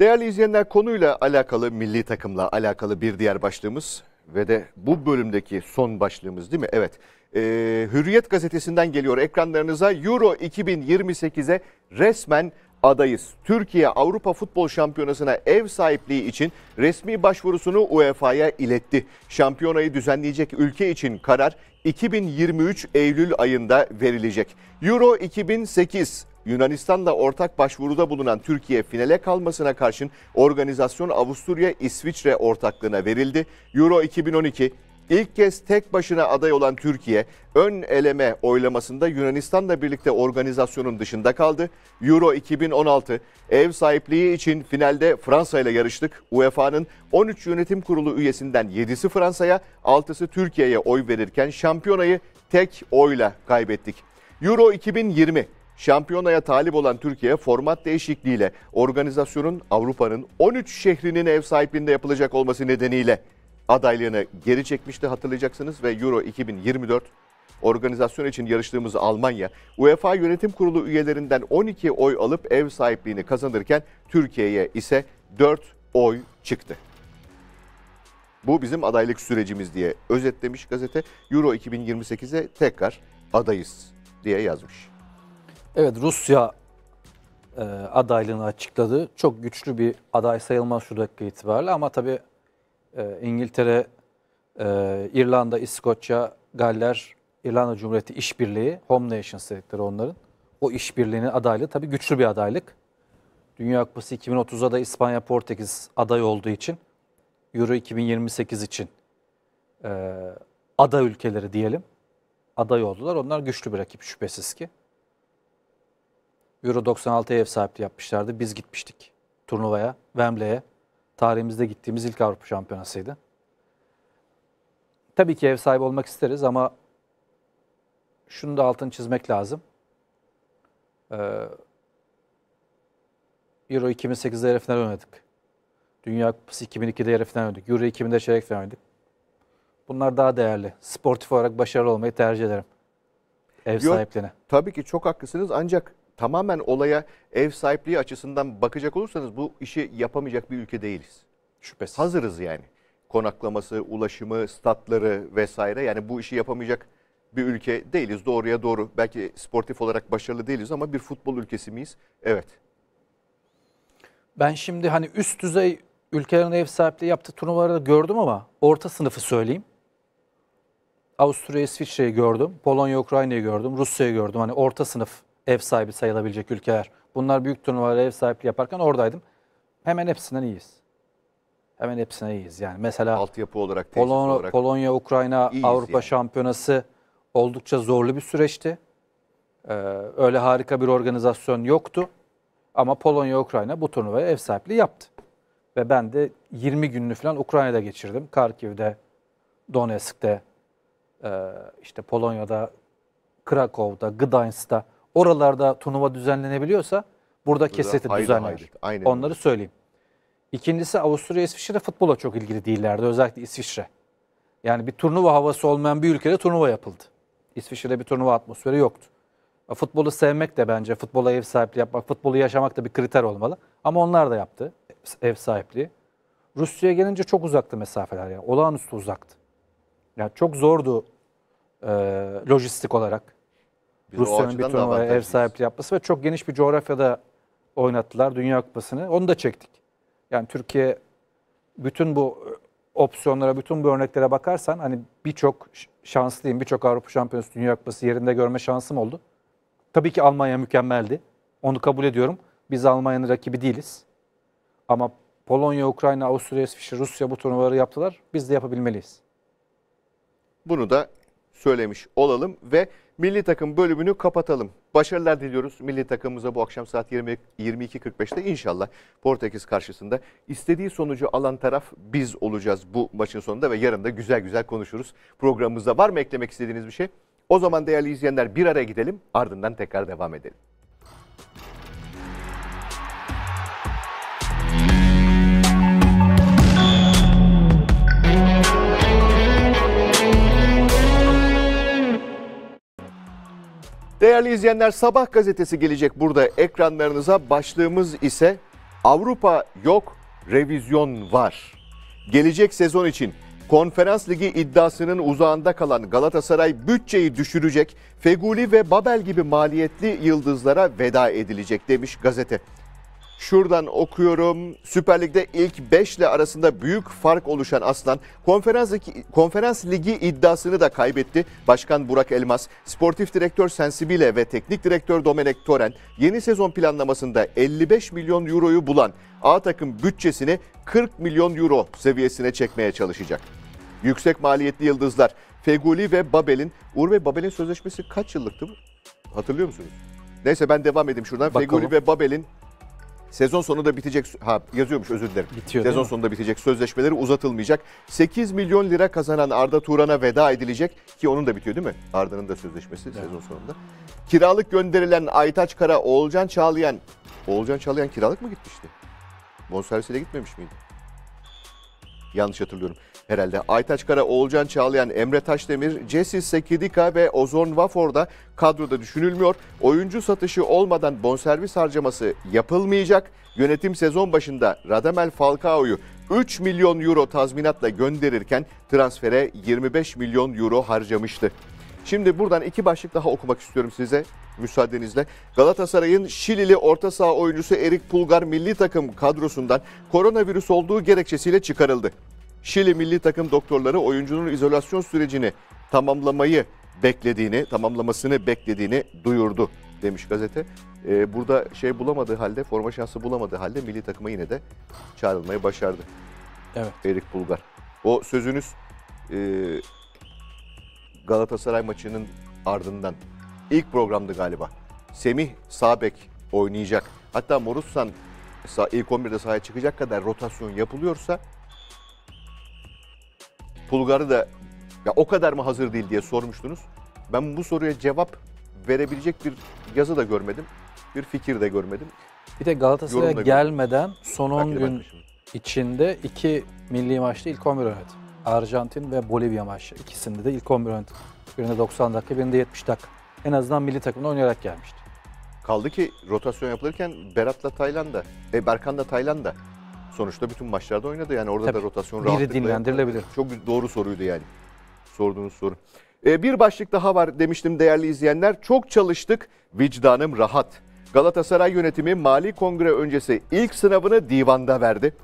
Değerli izleyenler konuyla alakalı, milli takımla alakalı bir diğer başlığımız ve de bu bölümdeki son başlığımız değil mi? Evet. E, Hürriyet gazetesinden geliyor ekranlarınıza Euro 2028'e resmen adayız. Türkiye Avrupa Futbol Şampiyonası'na ev sahipliği için resmi başvurusunu UEFA'ya iletti. Şampiyonayı düzenleyecek ülke için karar 2023 Eylül ayında verilecek. Euro 2008 Yunanistan'la ortak başvuruda bulunan Türkiye finale kalmasına karşın organizasyon Avusturya-İsviçre ortaklığına verildi. Euro 2012 İlk kez tek başına aday olan Türkiye ön eleme oylamasında Yunanistan'la birlikte organizasyonun dışında kaldı. Euro 2016 ev sahipliği için finalde Fransa ile yarıştık. UEFA'nın 13 yönetim kurulu üyesinden 7'si Fransa'ya, 6'sı Türkiye'ye oy verirken şampiyonayı tek oyla kaybettik. Euro 2020 Şampiyonaya talip olan Türkiye format değişikliğiyle organizasyonun Avrupa'nın 13 şehrinin ev sahipliğinde yapılacak olması nedeniyle adaylığını geri çekmişti hatırlayacaksınız ve Euro 2024 organizasyon için yarıştığımız Almanya, UEFA Yönetim Kurulu üyelerinden 12 oy alıp ev sahipliğini kazanırken Türkiye'ye ise 4 oy çıktı. Bu bizim adaylık sürecimiz diye özetlemiş gazete. Euro 2028'e tekrar adayız diye yazmış. Evet Rusya e, adaylığını açıkladı. Çok güçlü bir aday sayılmaz şu dakika itibariyle ama tabii e, İngiltere, e, İrlanda, İskoçya, Galler, İrlanda Cumhuriyeti İşbirliği, Home Nations dedikleri onların. O işbirliğinin adaylığı tabii güçlü bir adaylık. Dünya Kupası 2030'da da İspanya, Portekiz aday olduğu için, Euro 2028 için e, ada ülkeleri diyelim aday oldular. Onlar güçlü bir rakip şüphesiz ki. Euro 96'ya ev sahipliği yapmışlardı. Biz gitmiştik turnuvaya, Wembley'e. Tarihimizde gittiğimiz ilk Avrupa Şampiyonası'ydı. Tabii ki ev sahibi olmak isteriz ama şunu da altını çizmek lazım. Ee, Euro 2008'de yarı final oynadık. Dünya Kupası 2002'de yarı final oynadık. Euro 2000'de çeyrek final oynadık. Bunlar daha değerli. Sportif olarak başarılı olmayı tercih ederim. Ev Yok, sahipliğine. Tabii ki çok haklısınız ancak tamamen olaya ev sahipliği açısından bakacak olursanız bu işi yapamayacak bir ülke değiliz. Şüphesiz. Hazırız yani. Konaklaması, ulaşımı, statları vesaire yani bu işi yapamayacak bir ülke değiliz doğruya doğru. Belki sportif olarak başarılı değiliz ama bir futbol ülkesi miyiz? Evet. Ben şimdi hani üst düzey ülkelerin ev sahipliği yaptığı turnuvaları da gördüm ama orta sınıfı söyleyeyim. Avusturya, İsviçre'yi gördüm. Polonya, Ukrayna'yı gördüm. Rusya'yı gördüm. Hani orta sınıf ev sahibi sayılabilecek ülkeler. Bunlar büyük turnuvalara ev sahipliği yaparken oradaydım. Hemen hepsinden iyiyiz. Hemen hepsine iyiyiz. Yani mesela altyapı olarak, Polon olarak Polonya, Ukrayna, Avrupa yani. Şampiyonası oldukça zorlu bir süreçti. Ee, öyle harika bir organizasyon yoktu. Ama Polonya, Ukrayna bu turnuvaya ev sahipliği yaptı. Ve ben de 20 gününü falan Ukrayna'da geçirdim. Karkiv'de, Donetsk'te, e, işte Polonya'da, Krakow'da, Gdańsk'ta oralarda turnuva düzenlenebiliyorsa burada, burada keseti düzenler. Aynen Onları öyle. söyleyeyim. İkincisi Avusturya İsviçre futbola çok ilgili değillerdi özellikle İsviçre. Yani bir turnuva havası olmayan bir ülkede turnuva yapıldı. İsviçre'de bir turnuva atmosferi yoktu. E, futbolu sevmek de bence futbola ev sahipliği yapmak, futbolu yaşamak da bir kriter olmalı. Ama onlar da yaptı ev sahipliği. Rusya'ya gelince çok uzaktı mesafeler yani olağanüstü uzaktı. Yani çok zordu e, lojistik olarak Rusya'nın bir turnuvaya ev sahipliği yapması ve çok geniş bir coğrafyada oynattılar Dünya Kupası'nı. Onu da çektik. Yani Türkiye bütün bu e, opsiyonlara, bütün bu örneklere bakarsan hani birçok şanslıyım, birçok Avrupa Şampiyonası Dünya Kupası yerinde görme şansım oldu. Tabii ki Almanya mükemmeldi. Onu kabul ediyorum. Biz Almanya'nın rakibi değiliz. Ama Polonya, Ukrayna, Avusturya, İsviçre, Rusya bu turnuvaları yaptılar. Biz de yapabilmeliyiz. Bunu da söylemiş olalım ve milli takım bölümünü kapatalım. Başarılar diliyoruz milli takımımıza bu akşam saat 22.45'te inşallah Portekiz karşısında. istediği sonucu alan taraf biz olacağız bu maçın sonunda ve yarın da güzel güzel konuşuruz. Programımızda var mı eklemek istediğiniz bir şey? O zaman değerli izleyenler bir araya gidelim ardından tekrar devam edelim. Değerli izleyenler Sabah gazetesi gelecek burada ekranlarınıza. Başlığımız ise Avrupa yok, revizyon var. Gelecek sezon için Konferans Ligi iddiasının uzağında kalan Galatasaray bütçeyi düşürecek, Feguli ve Babel gibi maliyetli yıldızlara veda edilecek demiş gazete. Şuradan okuyorum. Süper Lig'de ilk 5 ile arasında büyük fark oluşan Aslan konferans, konferans ligi iddiasını da kaybetti. Başkan Burak Elmas, sportif direktör Sensibile ve teknik direktör Domenek Toren yeni sezon planlamasında 55 milyon euroyu bulan A takım bütçesini 40 milyon euro seviyesine çekmeye çalışacak. Yüksek maliyetli yıldızlar Feguli ve Babel'in Urve Babel'in sözleşmesi kaç yıllıktı? Hatırlıyor musunuz? Neyse ben devam edeyim şuradan. Bakalım. Feguli ve Babel'in Sezon sonunda bitecek ha yazıyormuş özür dilerim. Bitiyor, Sezon sonunda bitecek sözleşmeleri uzatılmayacak. 8 milyon lira kazanan Arda Turan'a veda edilecek ki onun da bitiyor değil mi? Arda'nın da sözleşmesi evet. sezon sonunda. Kiralık gönderilen Aytaç Kara, Oğulcan Çağlayan. Oğulcan Çağlayan kiralık mı gitmişti? Bonservisiyle gitmemiş miydi? Yanlış hatırlıyorum. Herhalde Aytaç Kara, Oğulcan Çağlayan, Emre Taşdemir, Jesse Sekidika ve Ozon Vafor da kadroda düşünülmüyor. Oyuncu satışı olmadan bonservis harcaması yapılmayacak. Yönetim sezon başında Radamel Falcao'yu 3 milyon euro tazminatla gönderirken transfere 25 milyon euro harcamıştı. Şimdi buradan iki başlık daha okumak istiyorum size müsaadenizle. Galatasaray'ın Şilili orta saha oyuncusu Erik Pulgar milli takım kadrosundan koronavirüs olduğu gerekçesiyle çıkarıldı. Şili milli takım doktorları oyuncunun izolasyon sürecini tamamlamayı beklediğini, tamamlamasını beklediğini duyurdu demiş gazete. Ee, burada şey bulamadığı halde, forma şansı bulamadığı halde milli takıma yine de çağrılmayı başardı. Evet. Erik Bulgar. O sözünüz e, Galatasaray maçının ardından ilk programdı galiba. Semih Sabek oynayacak. Hatta Morussan ilk 11'de sahaya çıkacak kadar rotasyon yapılıyorsa Pulgar'ı da ya o kadar mı hazır değil diye sormuştunuz. Ben bu soruya cevap verebilecek bir yazı da görmedim. Bir fikir de görmedim. Bir de Galatasaray'a gelmeden görmedim. son 10 gün içinde iki milli maçta ilk 11 oynadı. Arjantin ve Bolivya maçı. ikisinde de ilk 11 oynadı. Birinde 90 dakika, birinde 70 dakika. En azından milli takımda oynayarak gelmişti. Kaldı ki rotasyon yapılırken Berat'la Tayland'a, e, Berkan'la Tayland'a sonuçta bütün maçlarda oynadı. Yani orada Tabii, da rotasyon biri rahatlıkla. Biri dinlendirilebilir. Çok doğru soruydu yani sorduğunuz soru. Ee, bir başlık daha var demiştim değerli izleyenler. Çok çalıştık, vicdanım rahat. Galatasaray yönetimi Mali Kongre öncesi ilk sınavını divanda verdi.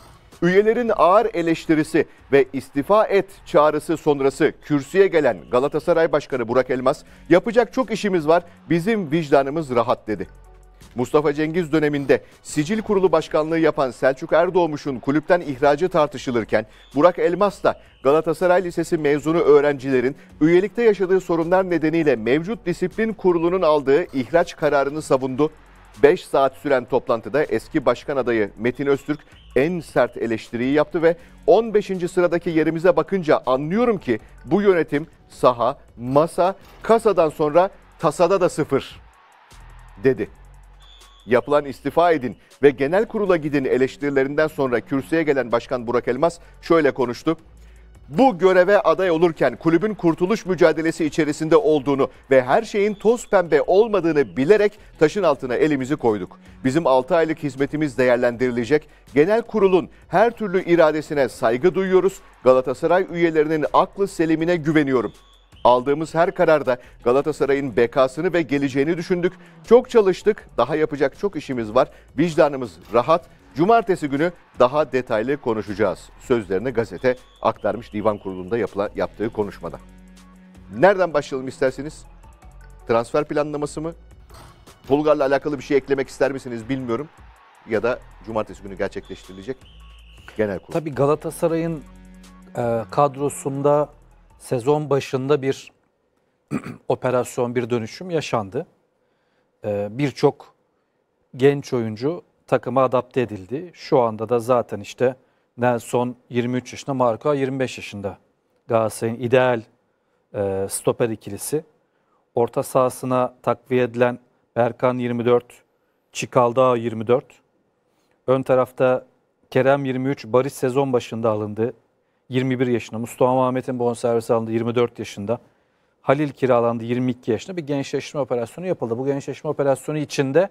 Üyelerin ağır eleştirisi ve istifa et çağrısı sonrası kürsüye gelen Galatasaray Başkanı Burak Elmas, "Yapacak çok işimiz var. Bizim vicdanımız rahat." dedi. Mustafa Cengiz döneminde sicil kurulu başkanlığı yapan Selçuk Erdoğmuş'un kulüpten ihracı tartışılırken Burak Elmas da Galatasaray Lisesi mezunu öğrencilerin üyelikte yaşadığı sorunlar nedeniyle mevcut disiplin kurulunun aldığı ihraç kararını savundu. 5 saat süren toplantıda eski başkan adayı Metin Öztürk en sert eleştiriyi yaptı ve 15. sıradaki yerimize bakınca anlıyorum ki bu yönetim saha, masa, kasadan sonra tasada da sıfır dedi. Yapılan istifa edin ve genel kurula gidin eleştirilerinden sonra kürsüye gelen Başkan Burak Elmas şöyle konuştu bu göreve aday olurken kulübün kurtuluş mücadelesi içerisinde olduğunu ve her şeyin toz pembe olmadığını bilerek taşın altına elimizi koyduk. Bizim 6 aylık hizmetimiz değerlendirilecek. Genel kurulun her türlü iradesine saygı duyuyoruz. Galatasaray üyelerinin aklı selimine güveniyorum. Aldığımız her kararda Galatasaray'ın bekasını ve geleceğini düşündük. Çok çalıştık. Daha yapacak çok işimiz var. Vicdanımız rahat. Cumartesi günü daha detaylı konuşacağız. Sözlerini gazete aktarmış divan kurulunda yapılan, yaptığı konuşmada. Nereden başlayalım isterseniz? Transfer planlaması mı? Bulgar'la alakalı bir şey eklemek ister misiniz bilmiyorum. Ya da cumartesi günü gerçekleştirilecek genel kurul. Tabii Galatasaray'ın e, kadrosunda sezon başında bir [clears throat] operasyon, bir dönüşüm yaşandı. Ee, Birçok genç oyuncu takıma adapte edildi. Şu anda da zaten işte Nelson 23 yaşında, Marco 25 yaşında. Galatasaray'ın ideal e, stoper ikilisi. Orta sahasına takviye edilen Berkan 24, Çikaldağ 24. Ön tarafta Kerem 23, Barış sezon başında alındı. 21 yaşında. Mustafa Mehmet'in bonservis alındı 24 yaşında. Halil kiralandı 22 yaşında. Bir gençleşme operasyonu yapıldı. Bu gençleşme operasyonu içinde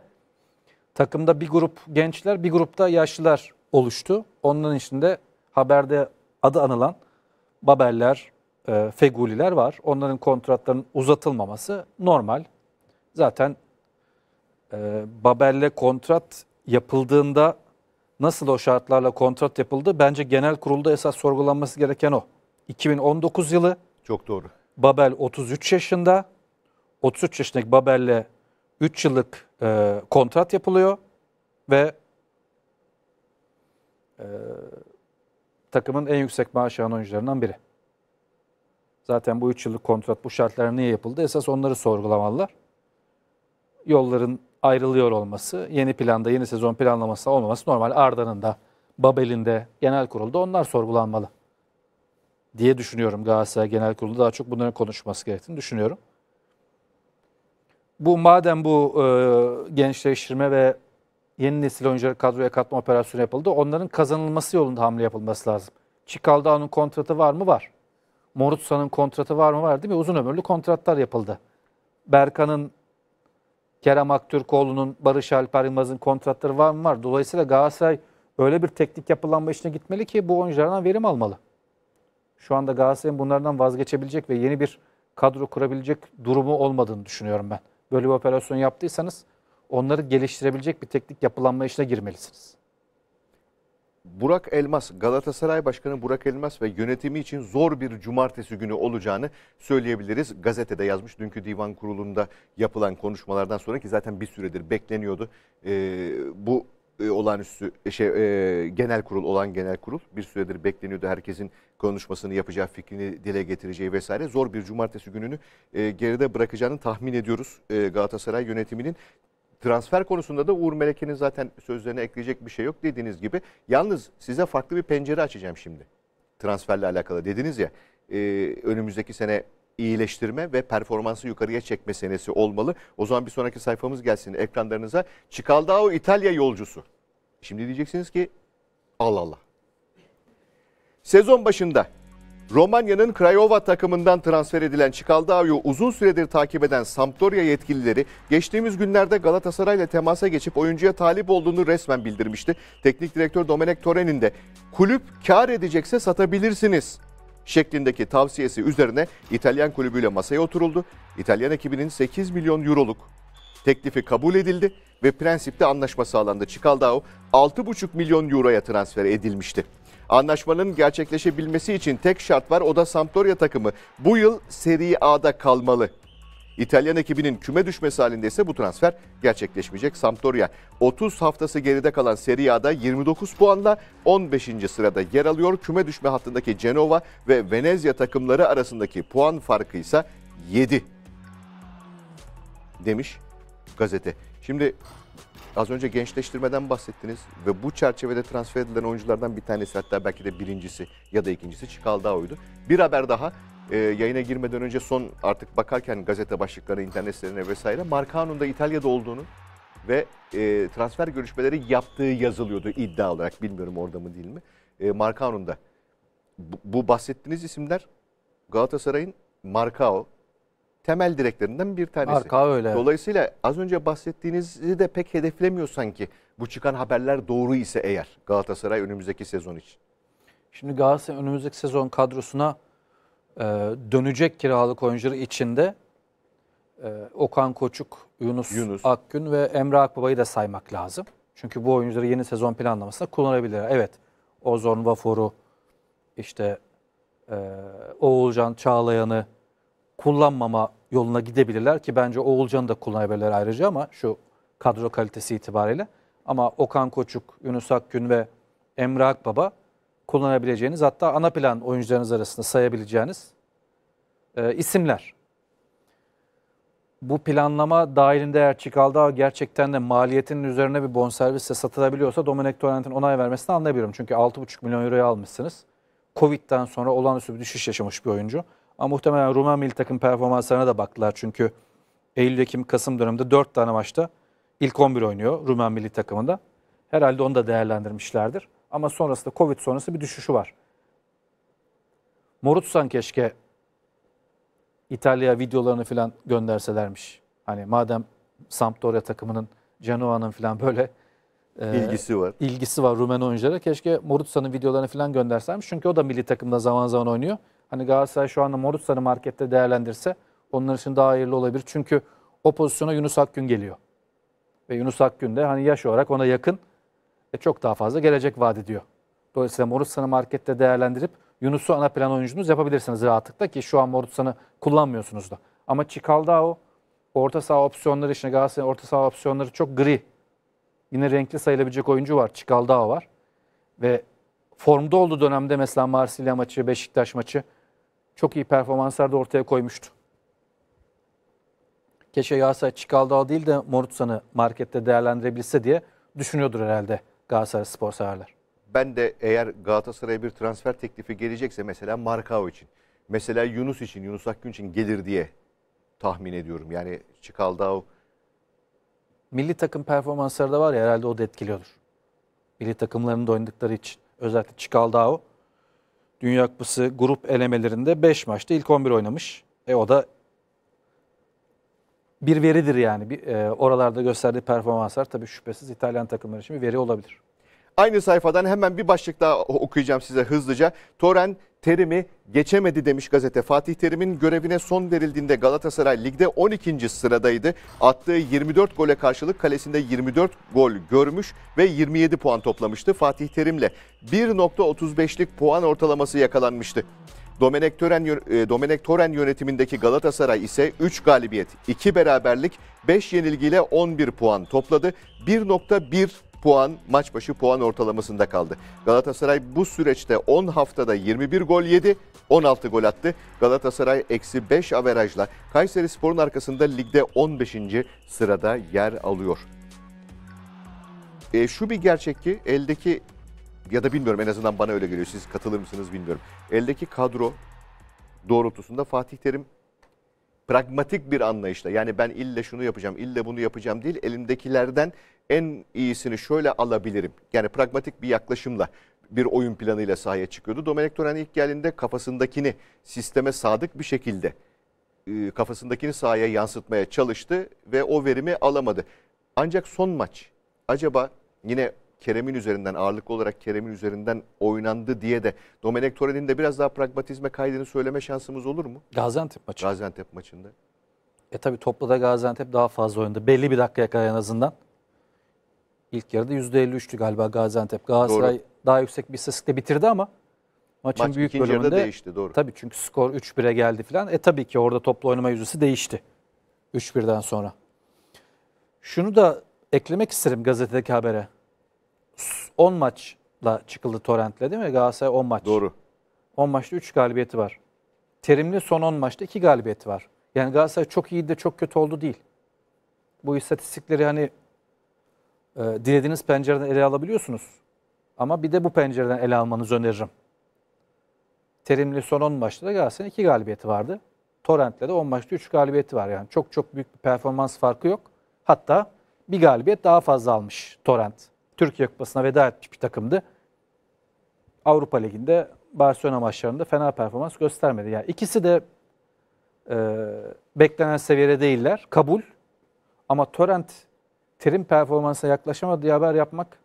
takımda bir grup gençler, bir grupta yaşlılar oluştu. Onların içinde haberde adı anılan Baberler, e, Feguliler var. Onların kontratlarının uzatılmaması normal. Zaten e, Babel'le kontrat yapıldığında nasıl o şartlarla kontrat yapıldı? Bence genel kurulda esas sorgulanması gereken o. 2019 yılı. Çok doğru. Babel 33 yaşında. 33 yaşındaki Babel'le 3 yıllık e, kontrat yapılıyor ve e, takımın en yüksek maaş alan oyuncularından biri. Zaten bu 3 yıllık kontrat bu şartlara niye yapıldı? Esas onları sorgulamalılar. Yolların ayrılıyor olması, yeni planda, yeni sezon planlaması olmaması normal. Arda'nın da, Babel'in de genel kurulda onlar sorgulanmalı diye düşünüyorum Galatasaray Genel Kurulu daha çok bunların konuşması gerektiğini düşünüyorum. Bu madem bu e, gençleştirme ve yeni nesil oyuncuları kadroya katma operasyonu yapıldı, onların kazanılması yolunda hamle yapılması lazım. Çikaldao'nun kontratı var mı? Var. Morutsa'nın kontratı var mı? Var değil mi? Uzun ömürlü kontratlar yapıldı. Berkan'ın Kerem Aktürkoğlu'nun, Barış Alper Yılmaz'ın kontratları var mı? Var. Dolayısıyla Galatasaray öyle bir teknik yapılanma işine gitmeli ki bu oyunculardan verim almalı. Şu anda Galatasaray'ın bunlardan vazgeçebilecek ve yeni bir kadro kurabilecek durumu olmadığını düşünüyorum ben. Böyle bir operasyon yaptıysanız onları geliştirebilecek bir teknik yapılanma işine girmelisiniz. Burak Elmas, Galatasaray Başkanı Burak Elmas ve yönetimi için zor bir cumartesi günü olacağını söyleyebiliriz. Gazetede yazmış dünkü divan kurulunda yapılan konuşmalardan sonra ki zaten bir süredir bekleniyordu. Ee, bu e, olağanüstü e, şey e, genel kurul olan genel kurul bir süredir bekleniyordu herkesin konuşmasını yapacağı fikrini dile getireceği vesaire zor bir cumartesi gününü e, geride bırakacağını tahmin ediyoruz e, Galatasaray yönetiminin Transfer konusunda da Uğur Meleke'nin zaten sözlerine ekleyecek bir şey yok dediğiniz gibi. Yalnız size farklı bir pencere açacağım şimdi. Transferle alakalı dediniz ya e, önümüzdeki sene iyileştirme ve performansı yukarıya çekme senesi olmalı. O zaman bir sonraki sayfamız gelsin ekranlarınıza. Çikaldao İtalya yolcusu. Şimdi diyeceksiniz ki Allah Allah. Sezon başında Romanya'nın Craiova takımından transfer edilen Çikaldao uzun süredir takip eden Sampdoria yetkilileri geçtiğimiz günlerde Galatasaray ile temasa geçip oyuncuya talip olduğunu resmen bildirmişti. Teknik direktör Domenek Torren'in de kulüp kar edecekse satabilirsiniz şeklindeki tavsiyesi üzerine İtalyan kulübüyle masaya oturuldu. İtalyan ekibinin 8 milyon euroluk teklifi kabul edildi ve prensipte anlaşma sağlandı. Çikaldao 6,5 milyon euroya transfer edilmişti. Anlaşmanın gerçekleşebilmesi için tek şart var o da Sampdoria takımı. Bu yıl Serie A'da kalmalı. İtalyan ekibinin küme düşmesi halinde ise bu transfer gerçekleşmeyecek. Sampdoria 30 haftası geride kalan Serie A'da 29 puanla 15. sırada yer alıyor. Küme düşme hattındaki Genova ve Venezia takımları arasındaki puan farkı ise 7 demiş gazete. Şimdi Az önce gençleştirmeden bahsettiniz ve bu çerçevede transfer edilen oyunculardan bir tanesi hatta belki de birincisi ya da ikincisi oydu. Bir haber daha e, yayına girmeden önce son artık bakarken gazete başlıkları, internet sitelerine vesaire Marcao'nun da İtalya'da olduğunu ve e, transfer görüşmeleri yaptığı yazılıyordu iddia olarak bilmiyorum orada mı değil mi? E, Marcao'nun da bu, bu bahsettiğiniz isimler Galatasaray'ın Marcao, temel direklerinden bir tanesi. Arka öyle. Dolayısıyla az önce bahsettiğinizi de pek hedeflemiyor sanki. Bu çıkan haberler doğru ise eğer Galatasaray önümüzdeki sezon için. Şimdi Galatasaray önümüzdeki sezon kadrosuna e, dönecek kiralık oyuncuları içinde e, Okan Koçuk, Yunus, Yunus Akgün ve Emre Akbaba'yı da saymak lazım. Çünkü bu oyuncuları yeni sezon planlamasında kullanabilir. Evet, Ozon Vafur'u, işte e, Oğulcan Çağlayan'ı, kullanmama yoluna gidebilirler ki bence Oğulcan'ı da kullanabilirler ayrıca ama şu kadro kalitesi itibariyle. Ama Okan Koçuk, Yunus Akgün ve Emre Akbaba kullanabileceğiniz hatta ana plan oyuncularınız arasında sayabileceğiniz e, isimler. Bu planlama dahilinde eğer Çikaldağ gerçekten de maliyetinin üzerine bir bonservisle satılabiliyorsa Dominic Torrent'in onay vermesini anlayabiliyorum. Çünkü 6,5 milyon euroya almışsınız. Covid'den sonra olağanüstü bir düşüş yaşamış bir oyuncu. Ama muhtemelen Rumen milli takım performanslarına da baktılar. Çünkü Eylül, Ekim, Kasım döneminde 4 tane maçta ilk 11 oynuyor Rumen milli takımında. Herhalde onu da değerlendirmişlerdir. Ama sonrasında Covid sonrası bir düşüşü var. Morutsan keşke İtalya videolarını falan gönderselermiş. Hani madem Sampdoria takımının Genoa'nın falan böyle e, ilgisi var. İlgisi var Rumen oyunculara. Keşke Morutsa'nın videolarını falan gönderselermiş. Çünkü o da milli takımda zaman zaman oynuyor. Hani Galatasaray şu anda Morutsa'nı markette değerlendirse onlar için daha hayırlı olabilir. Çünkü o pozisyona Yunus Akgün geliyor. Ve Yunus Akgün de hani yaş olarak ona yakın ve çok daha fazla gelecek vaat ediyor. Dolayısıyla Morutsa'nı markette değerlendirip Yunus'u ana plan oyuncunuz yapabilirsiniz rahatlıkla ki şu an Morutsa'nı kullanmıyorsunuz da. Ama Çikaldao orta saha opsiyonları için Galatasaray'ın orta saha opsiyonları çok gri. Yine renkli sayılabilecek oyuncu var. Çikaldao var. Ve formda olduğu dönemde mesela Marsilya maçı, Beşiktaş maçı çok iyi performanslar da ortaya koymuştu. Keşke Galatasaray Çikaldağ değil de Morutsan'ı markette değerlendirebilse diye düşünüyordur herhalde Galatasaray spor severler. Ben de eğer Galatasaray'a bir transfer teklifi gelecekse mesela Markao için, mesela Yunus için, Yunus Akgün için gelir diye tahmin ediyorum. Yani Çikaldağ Milli takım performansları da var ya herhalde o da etkiliyordur. Milli takımlarında oynadıkları için. Özellikle Çikaldağ Dünya Kupası grup elemelerinde 5 maçta ilk 11 oynamış. E o da bir veridir yani. Bir, e, oralarda gösterdiği performanslar tabii şüphesiz İtalyan takımları için bir veri olabilir. Aynı sayfadan hemen bir başlık daha okuyacağım size hızlıca. Toren Terim'i geçemedi demiş gazete. Fatih Terim'in görevine son verildiğinde Galatasaray ligde 12. sıradaydı. Attığı 24 gole karşılık kalesinde 24 gol görmüş ve 27 puan toplamıştı. Fatih Terim'le 1.35'lik puan ortalaması yakalanmıştı. Domenek Tören, e, Domenek Toren yönetimindeki Galatasaray ise 3 galibiyet, 2 beraberlik, 5 yenilgiyle 11 puan topladı. 1.1 puan maç başı puan ortalamasında kaldı. Galatasaray bu süreçte 10 haftada 21 gol yedi, 16 gol attı. Galatasaray eksi 5 averajla Kayseri Spor'un arkasında ligde 15. sırada yer alıyor. E, şu bir gerçek ki eldeki ya da bilmiyorum en azından bana öyle geliyor. Siz katılır mısınız bilmiyorum. Eldeki kadro doğrultusunda Fatih Terim pragmatik bir anlayışla yani ben ille şunu yapacağım, ille bunu yapacağım değil, elimdekilerden en iyisini şöyle alabilirim. Yani pragmatik bir yaklaşımla bir oyun planıyla sahaya çıkıyordu. Domenek toran ilk geldiğinde kafasındakini sisteme sadık bir şekilde e, kafasındakini sahaya yansıtmaya çalıştı ve o verimi alamadı. Ancak son maç acaba yine Kerem'in üzerinden ağırlıklı olarak Kerem'in üzerinden oynandı diye de Domenek Torre'nin de biraz daha pragmatizme kaydını söyleme şansımız olur mu? Gaziantep maçı. Gaziantep maçında. E tabi topla da Gaziantep daha fazla oynadı. Belli bir dakikaya kadar en azından. İlk yarıda %53'tü galiba Gaziantep. Galatasaray Doğru. daha yüksek bir istatistikle bitirdi ama maçın Maç büyük bölümünde değişti doğru. Tabi çünkü skor 3-1'e geldi falan. E tabi ki orada toplu oynama yüzdesi değişti. 3-1'den sonra. Şunu da eklemek isterim gazetedeki habere. 10 maçla çıkıldı torrentle değil mi? Galatasaray 10 maç. Doğru. 10 maçta 3 galibiyeti var. Terimli son 10 maçta 2 galibiyeti var. Yani Galatasaray çok iyi de çok kötü oldu değil. Bu istatistikleri hani e, dilediğiniz pencereden ele alabiliyorsunuz. Ama bir de bu pencereden ele almanızı öneririm. Terimli son 10 maçta da Galatasaray'ın 2 galibiyeti vardı. Torrent'le de 10 maçta 3 galibiyeti var. Yani çok çok büyük bir performans farkı yok. Hatta bir galibiyet daha fazla almış Torrent. Türkiye Kupası'na veda etmiş bir takımdı. Avrupa Ligi'nde Barcelona maçlarında fena performans göstermedi. Yani ikisi de e, beklenen seviyede değiller. Kabul. Ama Torrent terim performansa yaklaşamadığı haber yapmak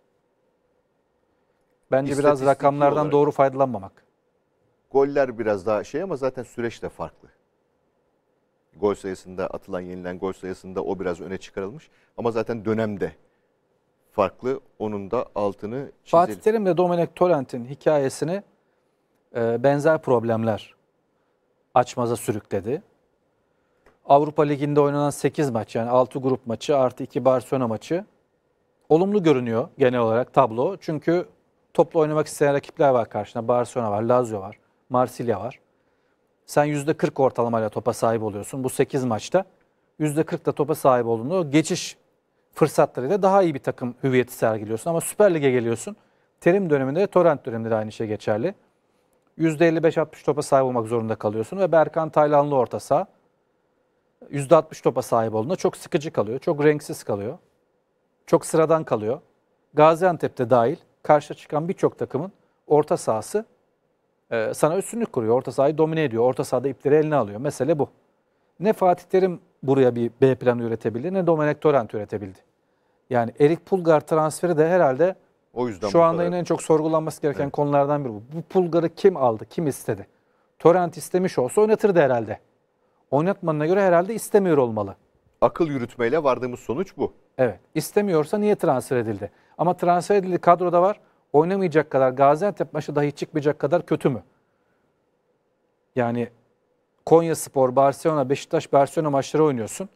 bence biraz rakamlardan olarak. doğru faydalanmamak. Goller biraz daha şey ama zaten süreç de farklı. Gol sayısında atılan yenilen gol sayısında o biraz öne çıkarılmış. Ama zaten dönemde farklı. Onun da altını çizelim. Fatih Terim de Dominic Torrent'in hikayesini e, benzer problemler açmaza sürükledi. Avrupa Ligi'nde oynanan 8 maç yani 6 grup maçı artı 2 Barcelona maçı olumlu görünüyor genel olarak tablo. Çünkü toplu oynamak isteyen rakipler var karşına. Barcelona var, Lazio var, Marsilya var. Sen %40 ortalamayla topa sahip oluyorsun. Bu 8 maçta %40 da topa sahip olduğunda geçiş fırsatlarıyla daha iyi bir takım hüviyeti sergiliyorsun. Ama Süper Lig'e geliyorsun. Terim döneminde de Torrent döneminde de aynı şey geçerli. %55-60 topa sahip olmak zorunda kalıyorsun ve Berkan Taylanlı orta saha %60 topa sahip olduğunda çok sıkıcı kalıyor, çok renksiz kalıyor, çok sıradan kalıyor. Gaziantep'te dahil karşı çıkan birçok takımın orta sahası e, sana üstünlük kuruyor. Orta sahayı domine ediyor. Orta sahada ipleri eline alıyor. Mesele bu. Ne Fatih Terim buraya bir B planı üretebildi ne Domenek Torrent üretebildi. Yani Erik Pulgar transferi de herhalde o yüzden şu anda en çok sorgulanması gereken evet. konulardan biri bu. Bu Pulgar'ı kim aldı, kim istedi? Torrent istemiş olsa oynatırdı herhalde. Oynatmanına göre herhalde istemiyor olmalı. Akıl yürütmeyle vardığımız sonuç bu. Evet. İstemiyorsa niye transfer edildi? Ama transfer edildi kadroda var. Oynamayacak kadar Gaziantep maçı dahi çıkmayacak kadar kötü mü? Yani Konya Spor, Barcelona, Beşiktaş, Barcelona maçları oynuyorsun.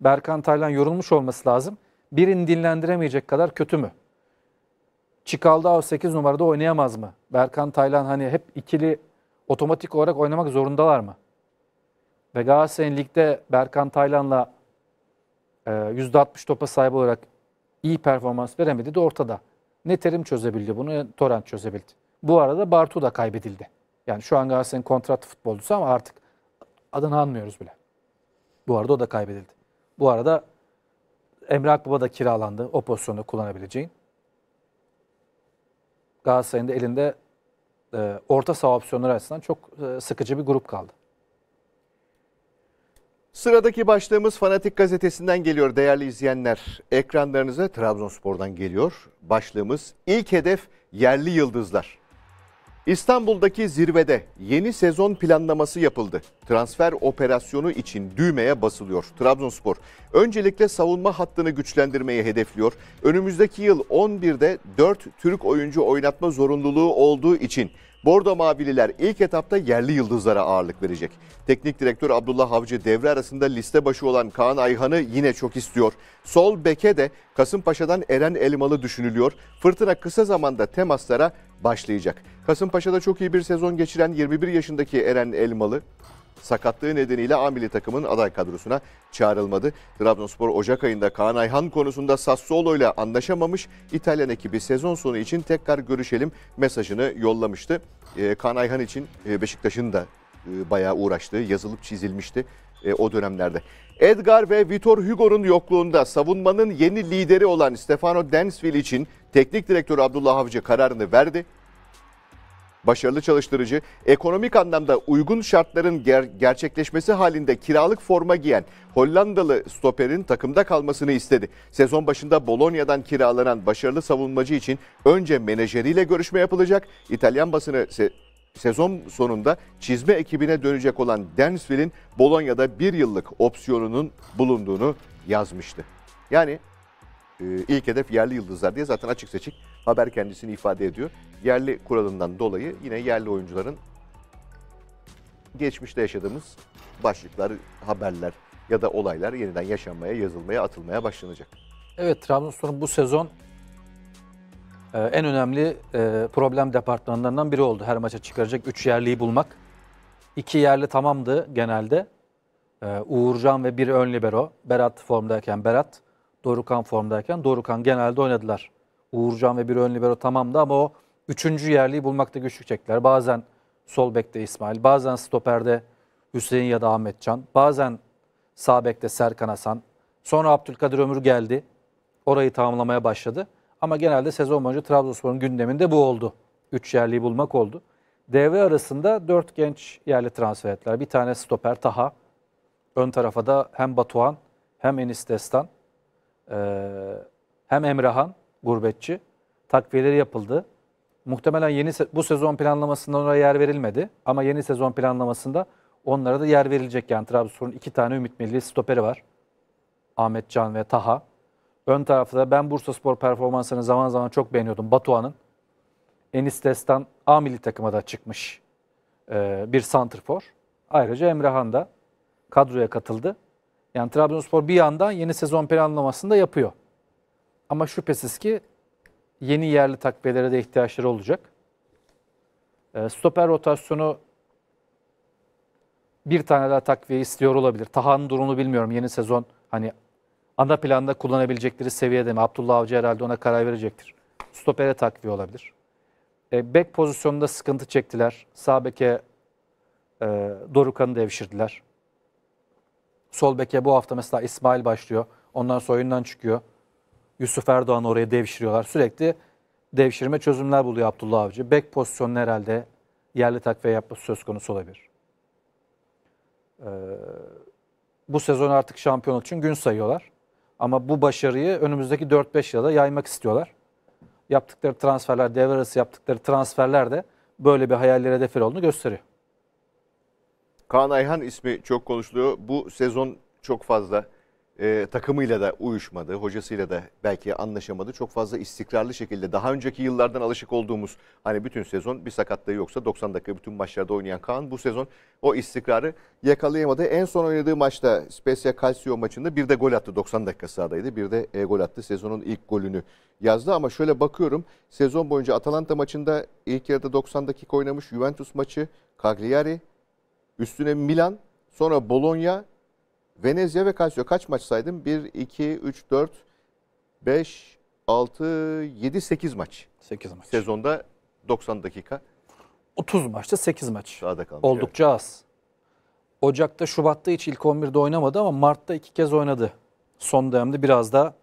Berkan Taylan yorulmuş olması lazım birini dinlendiremeyecek kadar kötü mü? Çıkaldı o 8 numarada oynayamaz mı? Berkan Taylan hani hep ikili otomatik olarak oynamak zorundalar mı? Ve Galatasaray'ın ligde Berkan Taylan'la e, %60 topa sahip olarak iyi performans veremedi de ortada. Ne Terim çözebildi bunu, ne Torrent çözebildi. Bu arada Bartu da kaybedildi. Yani şu an Galatasaray'ın kontrat futbolcusu ama artık adını anmıyoruz bile. Bu arada o da kaybedildi. Bu arada Emre Akbaba da kiralandı. O pozisyonu kullanabileceğin. Galatasaray'ın da elinde e, orta saha opsiyonları açısından çok e, sıkıcı bir grup kaldı. Sıradaki başlığımız Fanatik Gazetesi'nden geliyor değerli izleyenler. Ekranlarınıza Trabzonspor'dan geliyor. Başlığımız ilk hedef yerli yıldızlar. İstanbul'daki zirvede yeni sezon planlaması yapıldı. Transfer operasyonu için düğmeye basılıyor Trabzonspor. Öncelikle savunma hattını güçlendirmeyi hedefliyor. Önümüzdeki yıl 11'de 4 Türk oyuncu oynatma zorunluluğu olduğu için Bordo Mavililer ilk etapta yerli yıldızlara ağırlık verecek. Teknik direktör Abdullah Avcı devre arasında liste başı olan Kaan Ayhan'ı yine çok istiyor. Sol beke de Kasımpaşa'dan Eren Elmalı düşünülüyor. Fırtına kısa zamanda temaslara başlayacak. Kasımpaşa'da çok iyi bir sezon geçiren 21 yaşındaki Eren Elmalı sakatlığı nedeniyle A milli takımın aday kadrosuna çağrılmadı. Trabzonspor Ocak ayında Kaan Ayhan konusunda Sassuolo ile anlaşamamış. İtalyan ekibi sezon sonu için tekrar görüşelim mesajını yollamıştı. E, Kaan Ayhan için e, Beşiktaş'ın da e, bayağı uğraştığı yazılıp çizilmişti e, o dönemlerde. Edgar ve Vitor Hugo'nun yokluğunda savunmanın yeni lideri olan Stefano Densville için teknik direktör Abdullah Avcı kararını verdi başarılı çalıştırıcı, ekonomik anlamda uygun şartların ger- gerçekleşmesi halinde kiralık forma giyen Hollandalı stoperin takımda kalmasını istedi. Sezon başında Bolonya'dan kiralanan başarılı savunmacı için önce menajeriyle görüşme yapılacak. İtalyan basını se- sezon sonunda çizme ekibine dönecek olan Densville'in Bolonya'da bir yıllık opsiyonunun bulunduğunu yazmıştı. Yani e, ilk hedef yerli yıldızlar diye zaten açık seçik haber kendisini ifade ediyor. Yerli kuralından dolayı yine yerli oyuncuların geçmişte yaşadığımız başlıklar, haberler ya da olaylar yeniden yaşanmaya, yazılmaya, atılmaya başlanacak. Evet Trabzonspor'un bu sezon e, en önemli e, problem departmanlarından biri oldu. Her maça çıkaracak 3 yerliyi bulmak. İki yerli tamamdı genelde. E, Uğurcan ve bir ön libero. Berat formdayken Berat. Dorukan formdayken Dorukan genelde oynadılar. Uğurcan ve bir ön libero tamamdı ama o üçüncü yerliyi bulmakta güçlük çektiler. Bazen sol bekte İsmail, bazen stoperde Hüseyin ya da Ahmetcan, bazen sağ bekte Serkan Hasan. Sonra Abdülkadir Ömür geldi. Orayı tamamlamaya başladı. Ama genelde sezon boyunca Trabzonspor'un gündeminde bu oldu. Üç yerliyi bulmak oldu. Devre arasında dört genç yerli transfer ettiler. Bir tane stoper Taha. Ön tarafa da hem Batuhan hem Enis Destan e, hem Emrahan gurbetçi takviyeleri yapıldı. Muhtemelen yeni se bu sezon planlamasında onlara yer verilmedi ama yeni sezon planlamasında onlara da yer verilecek. Yani Trabzon'un iki tane ümit milli stoperi var. Ahmet Can ve Taha. Ön tarafta da ben Bursa Spor performansını zaman zaman çok beğeniyordum Batuhan'ın. Enis Destan A milli takıma da çıkmış e, bir santrfor. Ayrıca Emrehan da kadroya katıldı. Yani Trabzonspor bir yandan yeni sezon planlamasını da yapıyor. Ama şüphesiz ki yeni yerli takviyelere de ihtiyaçları olacak. Ee, stoper rotasyonu bir tane daha takviye istiyor olabilir. Tahan'ın durumunu bilmiyorum. Yeni sezon hani ana planda kullanabilecekleri seviyede mi? Abdullah Avcı herhalde ona karar verecektir. Stopere takviye olabilir. E, bek pozisyonunda sıkıntı çektiler. Sağ beke e, Dorukan'ı devşirdiler. Sol beke bu hafta mesela İsmail başlıyor. Ondan soyundan çıkıyor. Yusuf Erdoğan oraya devşiriyorlar. Sürekli devşirme çözümler buluyor Abdullah Avcı. Bek pozisyonu herhalde yerli takviye yapması söz konusu olabilir. Ee, bu sezon artık şampiyonluk için gün sayıyorlar. Ama bu başarıyı önümüzdeki 4-5 yılda yaymak istiyorlar. Yaptıkları transferler, devre arası yaptıkları transferler de böyle bir hayallere hedefler olduğunu gösteriyor. Kaan Ayhan ismi çok konuşuluyor. Bu sezon çok fazla e, takımıyla da uyuşmadı, hocasıyla da belki anlaşamadı. Çok fazla istikrarlı şekilde daha önceki yıllardan alışık olduğumuz hani bütün sezon bir sakatlığı yoksa 90 dakika bütün maçlarda oynayan Kaan bu sezon o istikrarı yakalayamadı. En son oynadığı maçta Spezia Calcio maçında bir de gol attı 90 dakika sahadaydı. Bir de e, gol attı sezonun ilk golünü yazdı ama şöyle bakıyorum sezon boyunca Atalanta maçında ilk yarıda 90 dakika oynamış Juventus maçı Cagliari Üstüne Milan, sonra Bologna, Venezia ve Calcio. Kaç maç saydım? 1, 2, 3, 4, 5, 6, 7, 8 maç. 8 maç. Sezonda 90 dakika. 30 maçta 8 maç. Sağda kalmış. Oldukça evet. az. Ocak'ta, Şubat'ta hiç ilk 11'de oynamadı ama Mart'ta iki kez oynadı. Son dönemde biraz da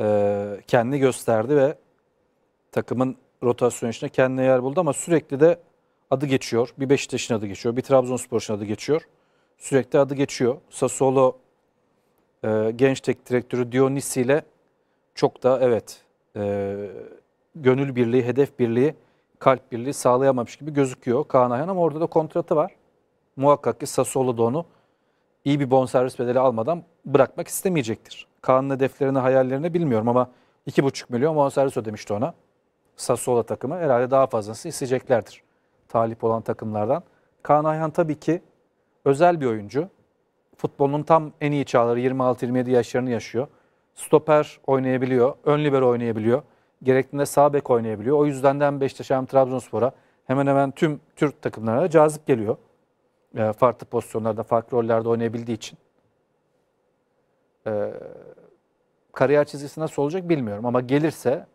e, kendini gösterdi ve takımın rotasyon içinde kendine yer buldu ama sürekli de adı geçiyor. Bir Beşiktaş'ın adı geçiyor. Bir Trabzonspor'un adı geçiyor. Sürekli adı geçiyor. Sassuolo e, genç tek direktörü Dionisi ile çok da evet e, gönül birliği, hedef birliği, kalp birliği sağlayamamış gibi gözüküyor Kaan Ayhan ama orada da kontratı var. Muhakkak ki Sassuolo da onu iyi bir bonservis bedeli almadan bırakmak istemeyecektir. Kaan'ın hedeflerini, hayallerini bilmiyorum ama 2,5 milyon bonservis ödemişti ona. Sassuolo takımı herhalde daha fazlasını isteyeceklerdir talip olan takımlardan. Kaan Ayhan tabii ki özel bir oyuncu. Futbolun tam en iyi çağları 26-27 yaşlarını yaşıyor. Stoper oynayabiliyor, ön libero oynayabiliyor. Gerektiğinde sağ bek oynayabiliyor. O yüzden de hem Beşiktaş hem Trabzonspor'a hemen hemen tüm Türk takımlarına cazip geliyor. E, farklı pozisyonlarda, farklı rollerde oynayabildiği için. E, kariyer çizgisi nasıl olacak bilmiyorum ama gelirse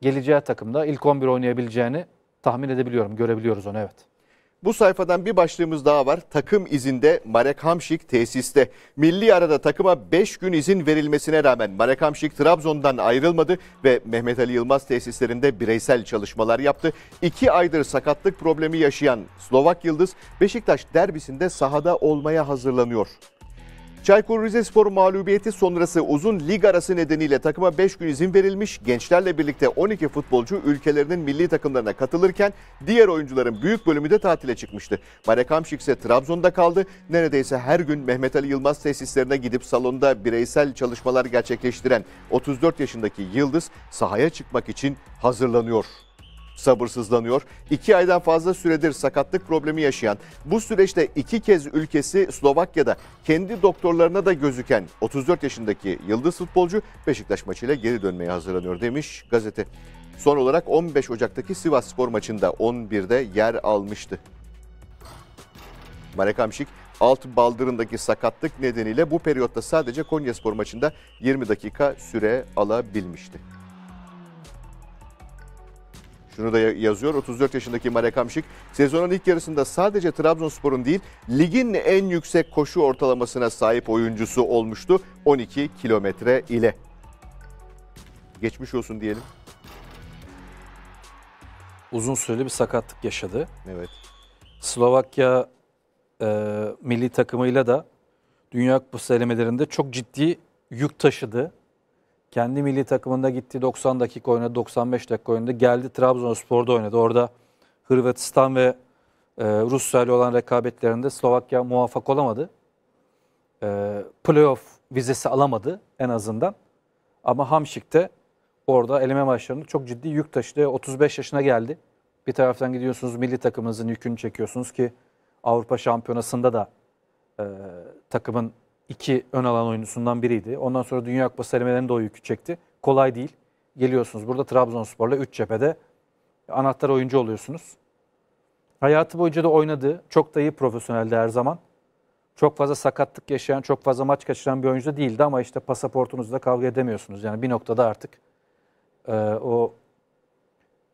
geleceği takımda ilk 11 oynayabileceğini tahmin edebiliyorum, görebiliyoruz onu evet. Bu sayfadan bir başlığımız daha var. Takım izinde Marek Hamşik tesiste. Milli arada takıma 5 gün izin verilmesine rağmen Marek Hamşik Trabzon'dan ayrılmadı ve Mehmet Ali Yılmaz tesislerinde bireysel çalışmalar yaptı. 2 aydır sakatlık problemi yaşayan Slovak Yıldız Beşiktaş derbisinde sahada olmaya hazırlanıyor. Çaykur Rizespor mağlubiyeti sonrası uzun lig arası nedeniyle takıma 5 gün izin verilmiş. Gençlerle birlikte 12 futbolcu ülkelerinin milli takımlarına katılırken diğer oyuncuların büyük bölümü de tatile çıkmıştı. Marek Hamşik ise Trabzon'da kaldı. Neredeyse her gün Mehmet Ali Yılmaz tesislerine gidip salonda bireysel çalışmalar gerçekleştiren 34 yaşındaki Yıldız sahaya çıkmak için hazırlanıyor sabırsızlanıyor. İki aydan fazla süredir sakatlık problemi yaşayan, bu süreçte iki kez ülkesi Slovakya'da kendi doktorlarına da gözüken 34 yaşındaki yıldız futbolcu Beşiktaş maçıyla geri dönmeye hazırlanıyor demiş gazete. Son olarak 15 Ocak'taki Sivas Spor maçında 11'de yer almıştı. Marek Amşik alt baldırındaki sakatlık nedeniyle bu periyotta sadece Konyaspor maçında 20 dakika süre alabilmişti. Şunu da yazıyor 34 yaşındaki Marek Hamşik sezonun ilk yarısında sadece Trabzonspor'un değil ligin en yüksek koşu ortalamasına sahip oyuncusu olmuştu 12 kilometre ile. Geçmiş olsun diyelim. Uzun süreli bir sakatlık yaşadı. Evet. Slovakya e, milli takımıyla da Dünya Kupası elemelerinde çok ciddi yük taşıdı. Kendi milli takımında gitti 90 dakika oynadı, 95 dakika oynadı. Geldi Trabzonspor'da oynadı. Orada Hırvatistan ve e, Rusya ile olan rekabetlerinde Slovakya muvaffak olamadı. E, playoff vizesi alamadı en azından. Ama Hamşik'te orada elime maçlarında çok ciddi yük taşıdı. 35 yaşına geldi. Bir taraftan gidiyorsunuz milli takımınızın yükünü çekiyorsunuz ki Avrupa Şampiyonası'nda da e, takımın iki ön alan oyuncusundan biriydi. Ondan sonra Dünya Kupası elemelerinde o yükü çekti. Kolay değil. Geliyorsunuz burada Trabzonspor'la 3 cephede anahtar oyuncu oluyorsunuz. Hayatı boyunca da oynadı. Çok da iyi profesyoneldi her zaman. Çok fazla sakatlık yaşayan, çok fazla maç kaçıran bir oyuncu değildi ama işte pasaportunuzla kavga edemiyorsunuz. Yani bir noktada artık e, o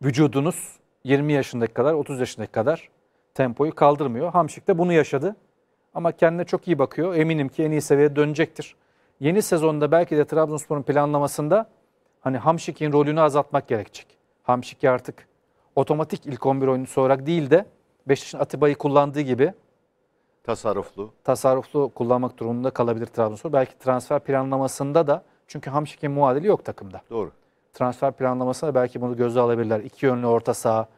vücudunuz 20 yaşındaki kadar, 30 yaşındaki kadar tempoyu kaldırmıyor. Hamşik de bunu yaşadı. Ama kendine çok iyi bakıyor. Eminim ki en iyi seviyeye dönecektir. Yeni sezonda belki de Trabzonspor'un planlamasında hani Hamşik'in rolünü azaltmak gerekecek. Hamşik'i artık otomatik ilk 11 oyuncusu olarak değil de Beşiktaş'ın Atiba'yı kullandığı gibi tasarruflu tasarruflu kullanmak durumunda kalabilir Trabzonspor. Belki transfer planlamasında da çünkü Hamşik'in muadili yok takımda. Doğru. Transfer planlamasında belki bunu göze alabilirler. İki yönlü orta saha,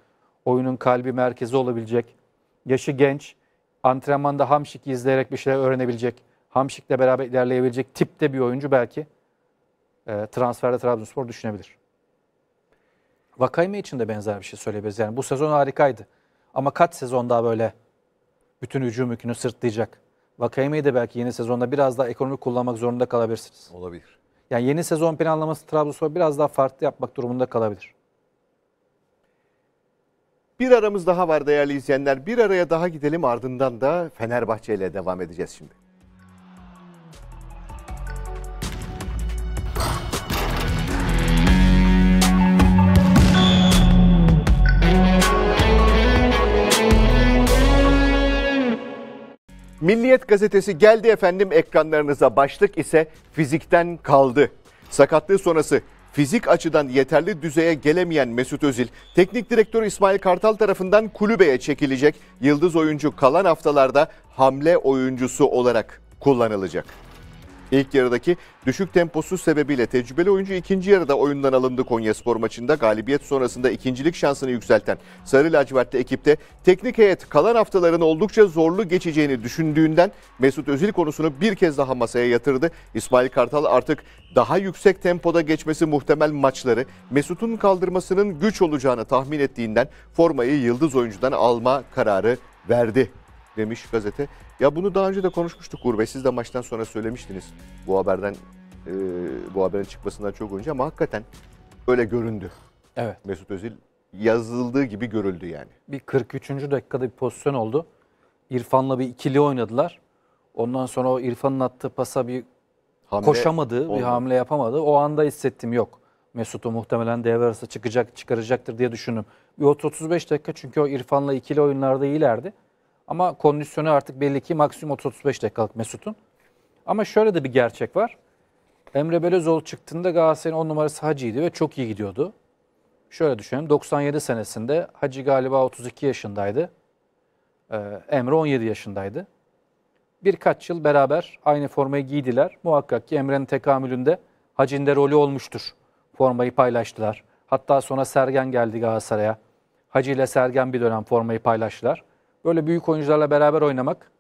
oyunun kalbi merkezi olabilecek, yaşı genç, antrenmanda Hamşik izleyerek bir şeyler öğrenebilecek, Hamşik'le beraber ilerleyebilecek tipte bir oyuncu belki e, transferde Trabzonspor düşünebilir. Vakayme için de benzer bir şey söyleyebiliriz. Yani bu sezon harikaydı. Ama kaç sezon daha böyle bütün hücum yükünü sırtlayacak? Vakayme'yi de belki yeni sezonda biraz daha ekonomik kullanmak zorunda kalabilirsiniz. Olabilir. Yani yeni sezon planlaması Trabzonspor biraz daha farklı yapmak durumunda kalabilir. Bir aramız daha var değerli izleyenler. Bir araya daha gidelim ardından da Fenerbahçe ile devam edeceğiz şimdi. Milliyet gazetesi geldi efendim ekranlarınıza başlık ise fizikten kaldı. Sakatlığı sonrası fizik açıdan yeterli düzeye gelemeyen Mesut Özil, teknik direktör İsmail Kartal tarafından kulübeye çekilecek. Yıldız oyuncu kalan haftalarda hamle oyuncusu olarak kullanılacak. İlk yarıdaki düşük temposu sebebiyle tecrübeli oyuncu ikinci yarıda oyundan alındı Konya Spor maçında. Galibiyet sonrasında ikincilik şansını yükselten Sarı Lacivertli ekipte teknik heyet kalan haftaların oldukça zorlu geçeceğini düşündüğünden Mesut Özil konusunu bir kez daha masaya yatırdı. İsmail Kartal artık daha yüksek tempoda geçmesi muhtemel maçları Mesut'un kaldırmasının güç olacağını tahmin ettiğinden formayı yıldız oyuncudan alma kararı verdi demiş gazete. Ya bunu daha önce de konuşmuştuk Uğur Siz de maçtan sonra söylemiştiniz bu haberden e, bu haberin çıkmasından çok önce ama hakikaten öyle göründü. Evet. Mesut Özil yazıldığı gibi görüldü yani. Bir 43. dakikada bir pozisyon oldu. İrfan'la bir ikili oynadılar. Ondan sonra o İrfan'ın attığı pasa bir hamle koşamadı, olmadı. bir hamle yapamadı. O anda hissettim yok. Mesut'u muhtemelen devre arası çıkacak, çıkaracaktır diye düşündüm. Bir 35 dakika çünkü o İrfan'la ikili oyunlarda iyilerdi. Ama kondisyonu artık belli ki maksimum 35 dakikalık Mesut'un. Ama şöyle de bir gerçek var. Emre Belözoğlu çıktığında Galatasaray'ın 10 numarası Hacı'ydı ve çok iyi gidiyordu. Şöyle düşünelim. 97 senesinde Hacı galiba 32 yaşındaydı. Ee, Emre 17 yaşındaydı. Birkaç yıl beraber aynı formayı giydiler. Muhakkak ki Emre'nin tekamülünde Hacı'nın de rolü olmuştur. Formayı paylaştılar. Hatta sonra Sergen geldi Galatasaray'a. Hacı ile Sergen bir dönem formayı paylaştılar böyle büyük oyuncularla beraber oynamak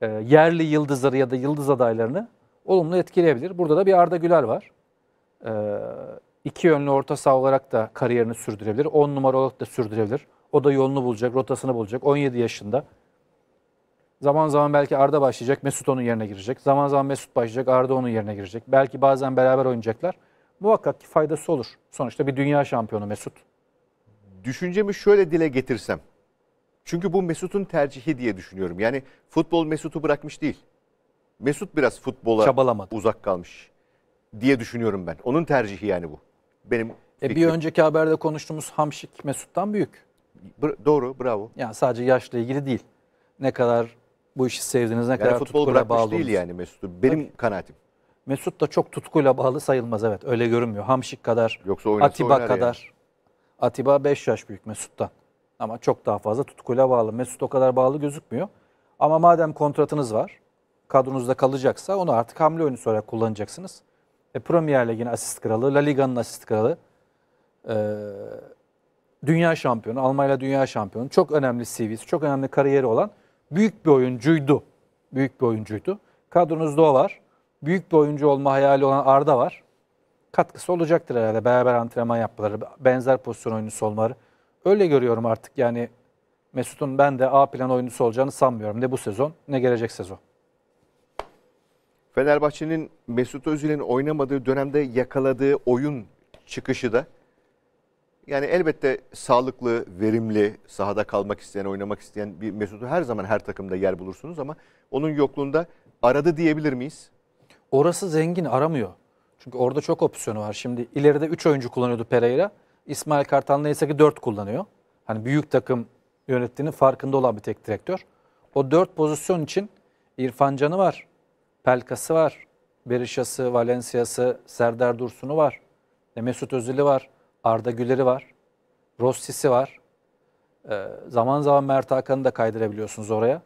e, yerli yıldızları ya da yıldız adaylarını olumlu etkileyebilir. Burada da bir Arda Güler var. E, iki yönlü orta saha olarak da kariyerini sürdürebilir. 10 numara olarak da sürdürebilir. O da yolunu bulacak, rotasını bulacak. 17 yaşında. Zaman zaman belki Arda başlayacak, Mesut onun yerine girecek. Zaman zaman Mesut başlayacak, Arda onun yerine girecek. Belki bazen beraber oynayacaklar. Muhakkak ki faydası olur. Sonuçta bir dünya şampiyonu Mesut. Düşüncemi şöyle dile getirsem. Çünkü bu Mesut'un tercihi diye düşünüyorum. Yani futbol Mesut'u bırakmış değil. Mesut biraz futbola Çabalamadı. uzak kalmış diye düşünüyorum ben. Onun tercihi yani bu. Benim e, bir önceki haberde konuştuğumuz Hamşik Mesut'tan büyük. Br- doğru, bravo. Yani sadece yaşla ilgili değil. Ne kadar bu işi sevdiğiniz, ne yani kadar futbol tutkuyla bağlı. değil yani Mesut. Benim Tabii. kanaatim. Mesut da çok tutkuyla bağlı sayılmaz evet. Öyle görünmüyor. Hamşik kadar, Yoksa Atiba kadar. Yani. Atiba 5 yaş büyük Mesut'tan. Ama çok daha fazla tutkuyla bağlı. Mesut o kadar bağlı gözükmüyor. Ama madem kontratınız var, kadronuzda kalacaksa onu artık hamle oyuncusu olarak kullanacaksınız. E, Premier Lig'in asist kralı, La Liga'nın asist kralı, e, dünya şampiyonu, Almanya'da dünya şampiyonu, çok önemli CV'si, çok önemli kariyeri olan büyük bir oyuncuydu. Büyük bir oyuncuydu. Kadronuzda o var. Büyük bir oyuncu olma hayali olan Arda var. Katkısı olacaktır herhalde. Beraber antrenman yapmaları, benzer pozisyon oyuncusu olmaları. Öyle görüyorum artık yani Mesut'un ben de A plan oyuncusu olacağını sanmıyorum. Ne bu sezon ne gelecek sezon. Fenerbahçe'nin Mesut Özil'in oynamadığı dönemde yakaladığı oyun çıkışı da yani elbette sağlıklı, verimli, sahada kalmak isteyen, oynamak isteyen bir Mesut'u her zaman her takımda yer bulursunuz ama onun yokluğunda aradı diyebilir miyiz? Orası zengin aramıyor. Çünkü orada çok opsiyonu var. Şimdi ileride 3 oyuncu kullanıyordu Pereira. İsmail Kartal neyse ki 4 kullanıyor. Hani büyük takım yönettiğinin farkında olan bir tek direktör. O 4 pozisyon için İrfan Can'ı var, Pelkas'ı var, Berişası, Valencia'sı, Serdar Dursun'u var, e, Mesut Özil'i var, Arda Güler'i var, Rossi'si var. Ee, zaman zaman Mert Hakan'ı da kaydırabiliyorsunuz oraya.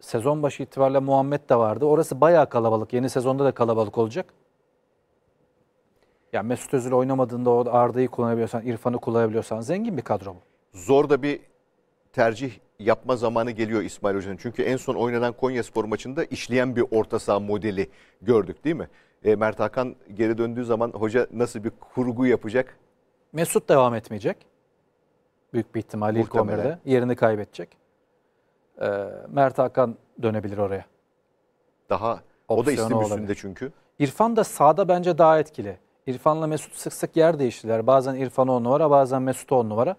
Sezon başı itibariyle Muhammed de vardı. Orası bayağı kalabalık. Yeni sezonda da kalabalık olacak. Ya Mesut Özil oynamadığında o Arda'yı kullanabiliyorsan, İrfan'ı kullanabiliyorsan zengin bir kadro bu. Zor da bir tercih yapma zamanı geliyor İsmail Hoca'nın. Çünkü en son oynanan Konya Spor maçında işleyen bir orta saha modeli gördük değil mi? E, Mert Hakan geri döndüğü zaman hoca nasıl bir kurgu yapacak? Mesut devam etmeyecek. Büyük bir ihtimal ilk 11'de. Yerini kaybedecek. E, Mert Hakan dönebilir oraya. Daha Opsiyonu o da istim üstünde çünkü. İrfan da sağda bence daha etkili. İrfan'la Mesut sık sık yer değiştiler. Bazen İrfan 10 numara bazen Mesut 10 numara.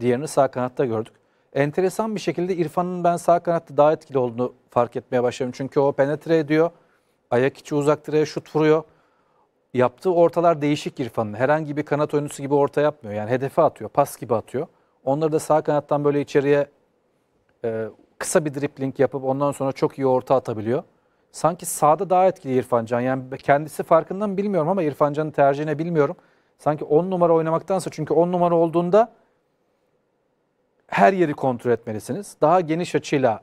Diğerini sağ kanatta gördük. Enteresan bir şekilde İrfan'ın ben sağ kanatta daha etkili olduğunu fark etmeye başladım. Çünkü o penetre ediyor. Ayak içi uzak direğe şut vuruyor. Yaptığı ortalar değişik İrfan'ın. Herhangi bir kanat oyuncusu gibi orta yapmıyor. Yani hedefe atıyor, pas gibi atıyor. Onları da sağ kanattan böyle içeriye e, kısa bir dripling yapıp ondan sonra çok iyi orta atabiliyor sanki sağda daha etkili İrfan Can. Yani kendisi farkında mı bilmiyorum ama İrfan Can'ın tercihine bilmiyorum. Sanki 10 numara oynamaktansa çünkü 10 numara olduğunda her yeri kontrol etmelisiniz. Daha geniş açıyla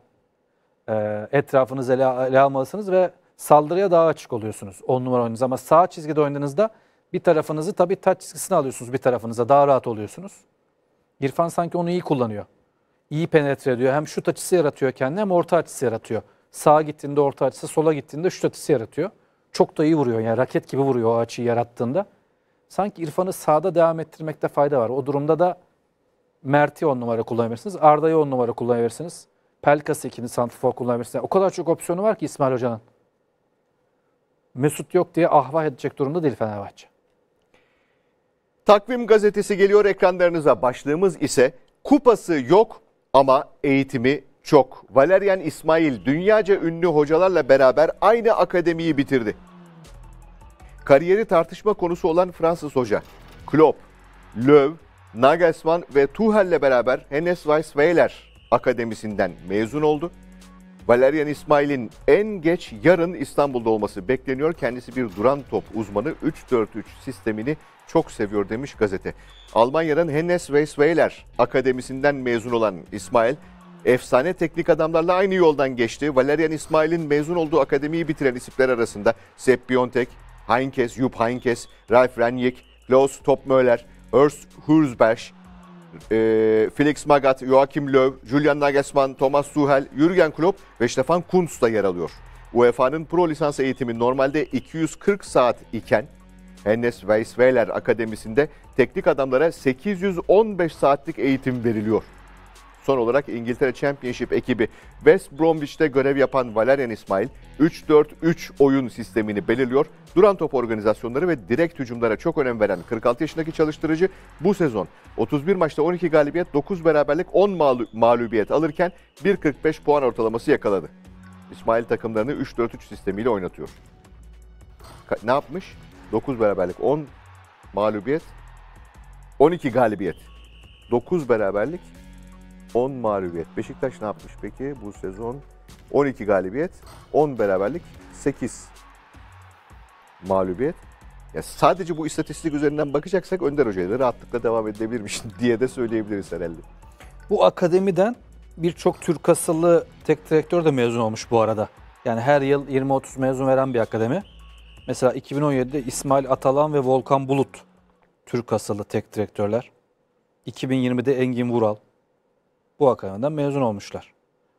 e, etrafınızı ele, ele almalısınız ve saldırıya daha açık oluyorsunuz 10 numara oynadığınızda. Ama sağ çizgide oynadığınızda bir tarafınızı tabii taç çizgisine alıyorsunuz bir tarafınıza daha rahat oluyorsunuz. İrfan sanki onu iyi kullanıyor. İyi penetre ediyor. Hem şut açısı yaratıyor kendine hem orta açısı yaratıyor sağa gittiğinde orta açısı, sola gittiğinde şut açısı yaratıyor. Çok da iyi vuruyor yani raket gibi vuruyor o açıyı yarattığında. Sanki İrfan'ı sağda devam ettirmekte fayda var. O durumda da Mert'i 10 numara kullanabilirsiniz. Arda'yı 10 numara kullanabilirsiniz. Pelkas'ı ikinci santrfor kullanabilirsiniz. o kadar çok opsiyonu var ki İsmail Hoca'nın. Mesut yok diye ahvah edecek durumda değil Fenerbahçe. Takvim gazetesi geliyor ekranlarınıza. Başlığımız ise kupası yok ama eğitimi çok. Valerian İsmail dünyaca ünlü hocalarla beraber aynı akademiyi bitirdi. Kariyeri tartışma konusu olan Fransız hoca Klopp, Löw, Nagelsmann ve Tuchel'le beraber Hennes Weisweiler Akademisi'nden mezun oldu. Valerian İsmail'in en geç yarın İstanbul'da olması bekleniyor. Kendisi bir duran top uzmanı 3-4-3 sistemini çok seviyor demiş gazete. Almanya'dan Hennes Weisweiler Akademisi'nden mezun olan İsmail efsane teknik adamlarla aynı yoldan geçti. Valerian İsmail'in mezun olduğu akademiyi bitiren isimler arasında Sepp Biontek, Heinkes, Jupp Heinkes, Ralf Rangnick, Klaus Topmöller, Ernst Hurzberg, e, Felix Magat, Joachim Löw, Julian Nagelsmann, Thomas Tuchel, Jürgen Klopp ve Stefan Kuntz da yer alıyor. UEFA'nın pro lisans eğitimi normalde 240 saat iken Hennes Weisweiler Akademisi'nde teknik adamlara 815 saatlik eğitim veriliyor. Son olarak İngiltere Championship ekibi West Bromwich'te görev yapan Valerian İsmail 3-4-3 oyun sistemini belirliyor. Duran top organizasyonları ve direkt hücumlara çok önem veren 46 yaşındaki çalıştırıcı bu sezon 31 maçta 12 galibiyet, 9 beraberlik, 10 mağlubiyet alırken 1.45 puan ortalaması yakaladı. İsmail takımlarını 3-4-3 sistemiyle oynatıyor. Ka ne yapmış? 9 beraberlik, 10 mağlubiyet, 12 galibiyet, 9 beraberlik, 10 mağlubiyet. Beşiktaş ne yapmış peki bu sezon? 12 galibiyet, 10 beraberlik, 8 mağlubiyet. Ya sadece bu istatistik üzerinden bakacaksak Önder Hoca'ya da rahatlıkla devam edilebilirmiş [laughs] diye de söyleyebiliriz herhalde. Bu akademiden birçok Türk asıllı tek direktör de mezun olmuş bu arada. Yani her yıl 20-30 mezun veren bir akademi. Mesela 2017'de İsmail Atalan ve Volkan Bulut Türk asıllı tek direktörler. 2020'de Engin Vural, bu akademiden mezun olmuşlar.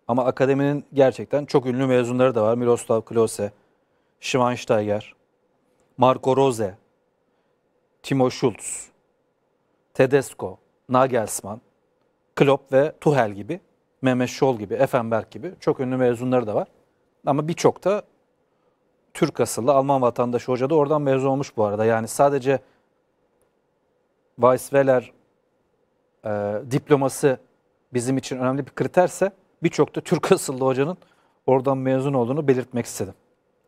Ama akademinin gerçekten çok ünlü mezunları da var. Miroslav Klose, Schweinsteiger, Marco Rose, Timo Schulz, Tedesco, Nagelsmann, Klopp ve Tuhel gibi, Mehmet Şol gibi, Effenberg gibi çok ünlü mezunları da var. Ama birçok da Türk asıllı Alman vatandaşı hoca da oradan mezun olmuş bu arada. Yani sadece Weissweiler e, diploması bizim için önemli bir kriterse birçok da Türk asıllı hocanın oradan mezun olduğunu belirtmek istedim.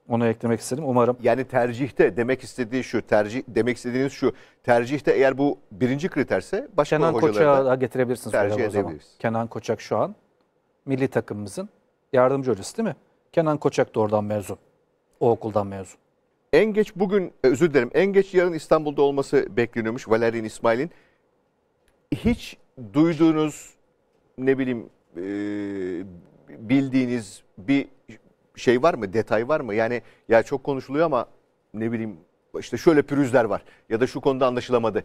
Onu eklemek istedim. Umarım. Yani tercihte demek istediği şu, tercih demek istediğiniz şu. Tercihte eğer bu birinci kriterse başka Kenan Koçak'a da getirebilirsiniz tercih o zaman. Kenan Koçak şu an milli takımımızın yardımcı hocası değil mi? Kenan Koçak da oradan mezun. O okuldan mezun. En geç bugün e, özür dilerim. En geç yarın İstanbul'da olması bekleniyormuş Valerian İsmail'in. Hiç duyduğunuz ne bileyim e, bildiğiniz bir şey var mı? Detay var mı? Yani ya çok konuşuluyor ama ne bileyim işte şöyle pürüzler var ya da şu konuda anlaşılamadı.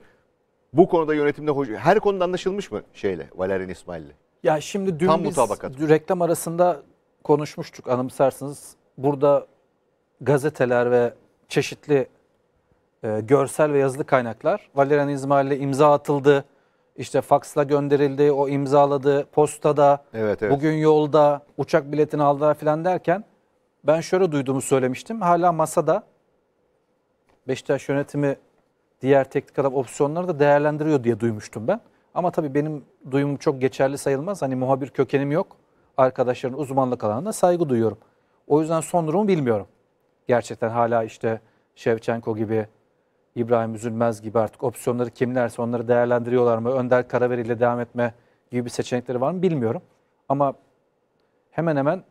Bu konuda yönetimde hoca her konuda anlaşılmış mı şeyle Valerian İsmail'le? Ya şimdi dün Tam biz mutabakat. reklam arasında konuşmuştuk anımsarsınız. Burada gazeteler ve çeşitli e, görsel ve yazılı kaynaklar Valerian İsmail'le imza atıldı işte faksla gönderildi, o imzaladı, postada, evet, evet. bugün yolda, uçak biletini aldı falan derken ben şöyle duyduğumu söylemiştim. Hala masada Beşiktaş yönetimi diğer teknik adam opsiyonları da değerlendiriyor diye duymuştum ben. Ama tabii benim duyumum çok geçerli sayılmaz. Hani muhabir kökenim yok. Arkadaşların uzmanlık alanında saygı duyuyorum. O yüzden son durumu bilmiyorum. Gerçekten hala işte Şevçenko gibi İbrahim Üzülmez gibi artık opsiyonları kimlerse onları değerlendiriyorlar mı? Önder Karaver ile devam etme gibi bir seçenekleri var mı bilmiyorum. Ama hemen hemen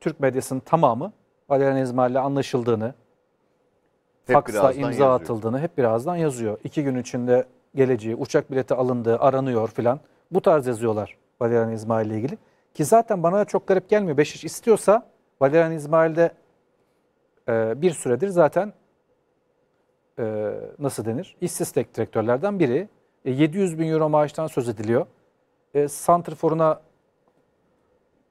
Türk medyasının tamamı Valerian Ezmail ile anlaşıldığını, hep faksla imza yazıyor. atıldığını hep birazdan yazıyor. İki gün içinde geleceği, uçak bileti alındığı, aranıyor filan. Bu tarz yazıyorlar Valerian İsmail ile ilgili. Ki zaten bana da çok garip gelmiyor. Beşiktaş istiyorsa Valerian İsmail'de e, bir süredir zaten e, nasıl denir? İşsiz tek direktörlerden biri. E, 700 bin euro maaştan söz ediliyor. E, Santrfor'una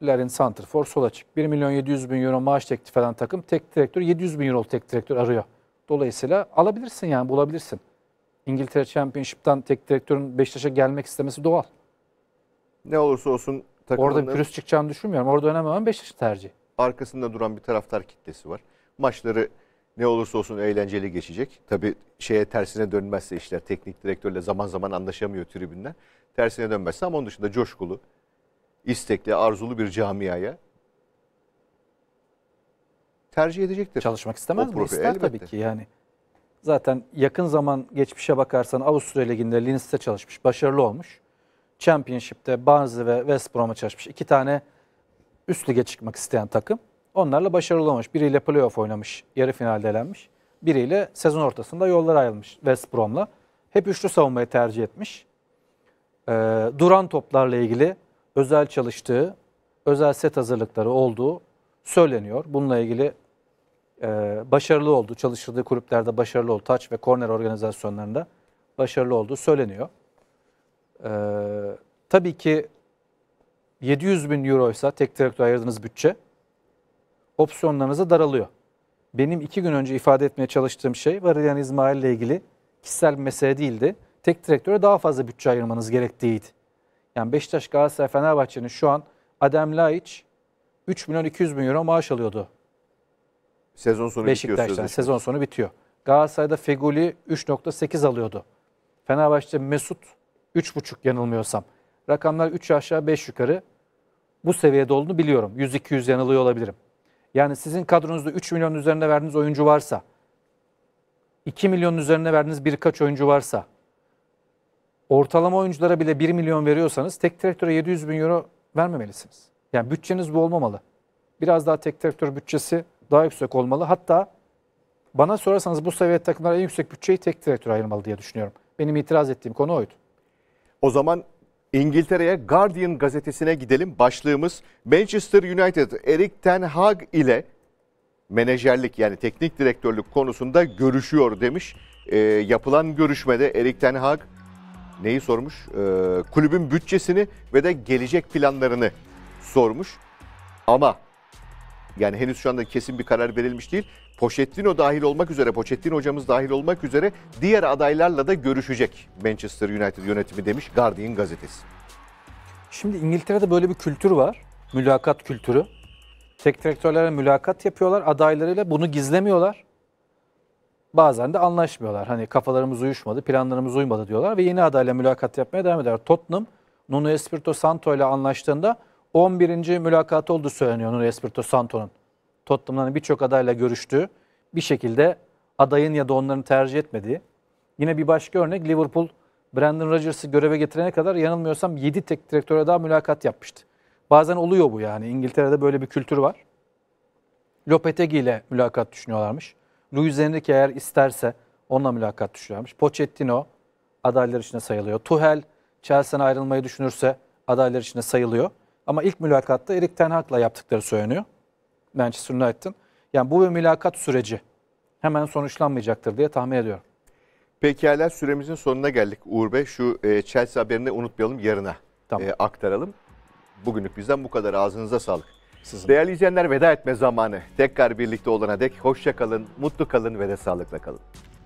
Lerin Santrfor sola çık. 1 milyon 700 bin euro maaş teklif eden takım tek direktör 700 bin euro tek direktör arıyor. Dolayısıyla alabilirsin yani bulabilirsin. İngiltere Championship'tan tek direktörün Beşiktaş'a gelmek istemesi doğal. Ne olursa olsun takımın Orada bir pürüz çıkacağını düşünmüyorum. Orada önemli olan Beşiktaş'ın tercihi. arkasında duran bir taraftar kitlesi var. Maçları ne olursa olsun eğlenceli geçecek. Tabii şeye tersine dönmezse işler teknik direktörle zaman zaman anlaşamıyor tribünler. Tersine dönmezse ama onun dışında coşkulu, istekli, arzulu bir camiaya tercih edecektir. Çalışmak istemez mi? İster elbette. tabii ki yani. Zaten yakın zaman geçmişe bakarsan Avusturya Ligi'nde Linz'de çalışmış, başarılı olmuş. Championship'te Barnsley ve West Brom'a çalışmış. İki tane üst lige çıkmak isteyen takım. Onlarla başarılı olmuş. Biriyle playoff oynamış, yarı finalde elenmiş. Biriyle sezon ortasında yollar ayrılmış West Brom'la. Hep üçlü savunmayı tercih etmiş. Ee, duran toplarla ilgili özel çalıştığı, özel set hazırlıkları olduğu söyleniyor. Bununla ilgili e, başarılı oldu. Çalıştırdığı kulüplerde başarılı oldu. touch ve corner organizasyonlarında başarılı olduğu söyleniyor. E, tabii ki 700 bin euroysa tek direktör ayırdığınız bütçe opsiyonlarınızı daralıyor. Benim iki gün önce ifade etmeye çalıştığım şey Varyan İsmail ile ilgili kişisel bir mesele değildi. Tek direktöre daha fazla bütçe ayırmanız gerektiğiydi. Yani Beşiktaş, Galatasaray, Fenerbahçe'nin şu an Adem Laiç 3 milyon 200 bin euro maaş alıyordu. Sezon sonu Beşiktaş'tan bitiyor sezon sonu bitiyor. Galatasaray'da Feguli 3.8 alıyordu. Fenerbahçe Mesut 3.5 yanılmıyorsam. Rakamlar 3 aşağı 5 yukarı bu seviyede olduğunu biliyorum. 100-200 yanılıyor olabilirim. Yani sizin kadronuzda 3 milyon üzerinde verdiğiniz oyuncu varsa, 2 milyonun üzerinde verdiğiniz birkaç oyuncu varsa, ortalama oyunculara bile 1 milyon veriyorsanız tek direktöre 700 bin euro vermemelisiniz. Yani bütçeniz bu olmamalı. Biraz daha tek direktör bütçesi daha yüksek olmalı. Hatta bana sorarsanız bu seviye takımlara en yüksek bütçeyi tek direktör ayırmalı diye düşünüyorum. Benim itiraz ettiğim konu oydu. O zaman İngiltere'ye Guardian gazetesine gidelim. Başlığımız Manchester United Erik Ten Hag ile menajerlik yani teknik direktörlük konusunda görüşüyor demiş. E, yapılan görüşmede Erik Ten Hag neyi sormuş? E, kulübün bütçesini ve de gelecek planlarını sormuş. Ama yani henüz şu anda kesin bir karar verilmiş değil. Pochettino dahil olmak üzere, Pochettino hocamız dahil olmak üzere diğer adaylarla da görüşecek Manchester United yönetimi demiş Guardian gazetesi. Şimdi İngiltere'de böyle bir kültür var. Mülakat kültürü. Tek direktörlere mülakat yapıyorlar adaylarıyla. Bunu gizlemiyorlar. Bazen de anlaşmıyorlar. Hani kafalarımız uyuşmadı, planlarımız uymadı diyorlar ve yeni adayla mülakat yapmaya devam eder. Tottenham Nuno Espirito Santo ile anlaştığında 11. mülakat olduğu söyleniyor Nuno Espirito Santo'nun. Tottenham'ların birçok adayla görüştü. bir şekilde adayın ya da onların tercih etmediği. Yine bir başka örnek Liverpool Brandon Rodgers'ı göreve getirene kadar yanılmıyorsam 7 tek direktöre daha mülakat yapmıştı. Bazen oluyor bu yani. İngiltere'de böyle bir kültür var. Lopetegi ile mülakat düşünüyorlarmış. Luis Enrique eğer isterse onunla mülakat düşünüyorlarmış. Pochettino adaylar içine sayılıyor. Tuhel Chelsea'den ayrılmayı düşünürse adaylar içine sayılıyor. Ama ilk mülakatta Erik Ten Hag'la yaptıkları söyleniyor. Manchester United'ın. Yani bu bir mülakat süreci hemen sonuçlanmayacaktır diye tahmin ediyorum. Pekala süremizin sonuna geldik Uğur Bey. Şu e, Chelsea haberini unutmayalım yarına tamam. e, aktaralım. Bugünlük bizden bu kadar. Ağzınıza sağlık. Sizin. Değerli izleyenler veda etme zamanı. Tekrar birlikte olana dek hoşça kalın, mutlu kalın ve de sağlıkla kalın.